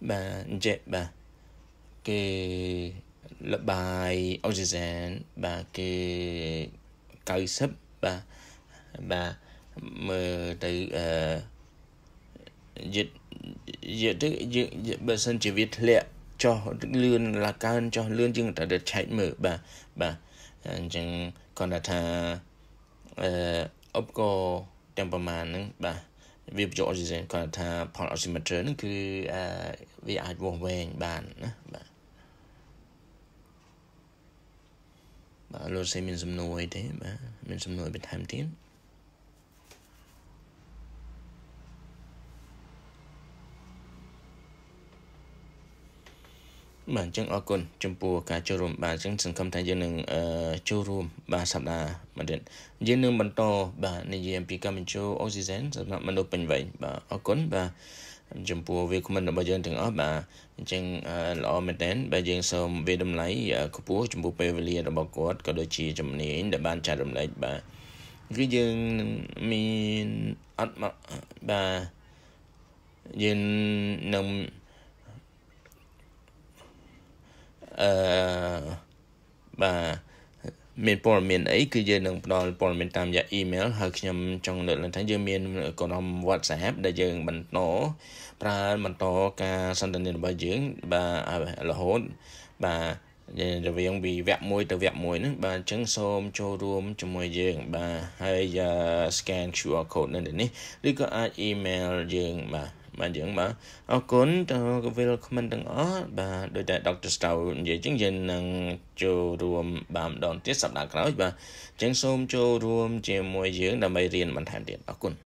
បាទអញ្ចឹងបាទគេលបាយអូស៊ីសែនបាទគេ90បាទបាទមើលទៅអឺនិយាយនិយាយទៅយើងបើសិនជាវាធ្លាក់ចុះលឿនឡើងកើនចុះលឿនយើងតែឆែកមើលបាទបាទអញ្ចឹងគាត់ថាអឺអបកទាំងប្រមាណហ្នឹងបាទវាបញ្ចូលអុកស៊ីសែនគាត់ថា pulse oximeter ហ្នឹងគឺអឺវាអាចវាស់វែងបានណាបាទបាទលោកសេមានសំណួរអីទេបាទមានសំណួរបន្ថែមទៀតបាទអញ្ចឹងអរគុណចំពោះការចូលរួមបាទអញ្ចឹងសង្ឃឹមថាយើងនឹងចូលរួមបាទសប្តាហ៍មកទៀតយើងនឹងបន្តបាទនិយាយអំពីកម្មបញ្ជូអូស៊ីសែនសម្រាប់មនុស្សពេញវ័យបាទអរគុណបាទចំពោះវាគ្មិនរបស់យើងទាំងអស់បាទអញ្ចឹងល្អមែនតើបាទយើងសូមវាតម្លៃខ្ពស់ចំពោះពេលវេលា របស់គាត់ក៏ដូចជាជំនាញដែលបានចាត់រំលែកបាទគឺយើងមានអត់បាទយើងនឹងអឺបាទមានព័ត៌មានអីគឺយើងនឹងផ្ដល់ព័ត៌មានតាមរយៈ email ហើយខ្ញុំចង់លើកឡើងថាយើងមានក្រុម WhatsApp ដែលយើងបន្តប្រើបន្តការសន្ទនារបស់យើង បាទរហូតបាទរវាងវិវៈមួយទៅវគ្គមួយហ្នឹងបាទអញ្ចឹងសូមចូលរួមជាមួយយើង បាទហើយ scan QR code នៅនេះឬក៏អាច email យើងបាទបាទយើងបាទអរគុណទៅវិលខមមិនទាំងអស់បាទដោយតែ Dr. Stow និយាយចឹងយើងនឹងចូលរួម បានម្ដងទៀតសប្ដាហ៍ក្រោយបាទចឹងសូមចូលរួមជាមួយយើងដើម្បីរៀនបន្ថែមទៀតអរគុណ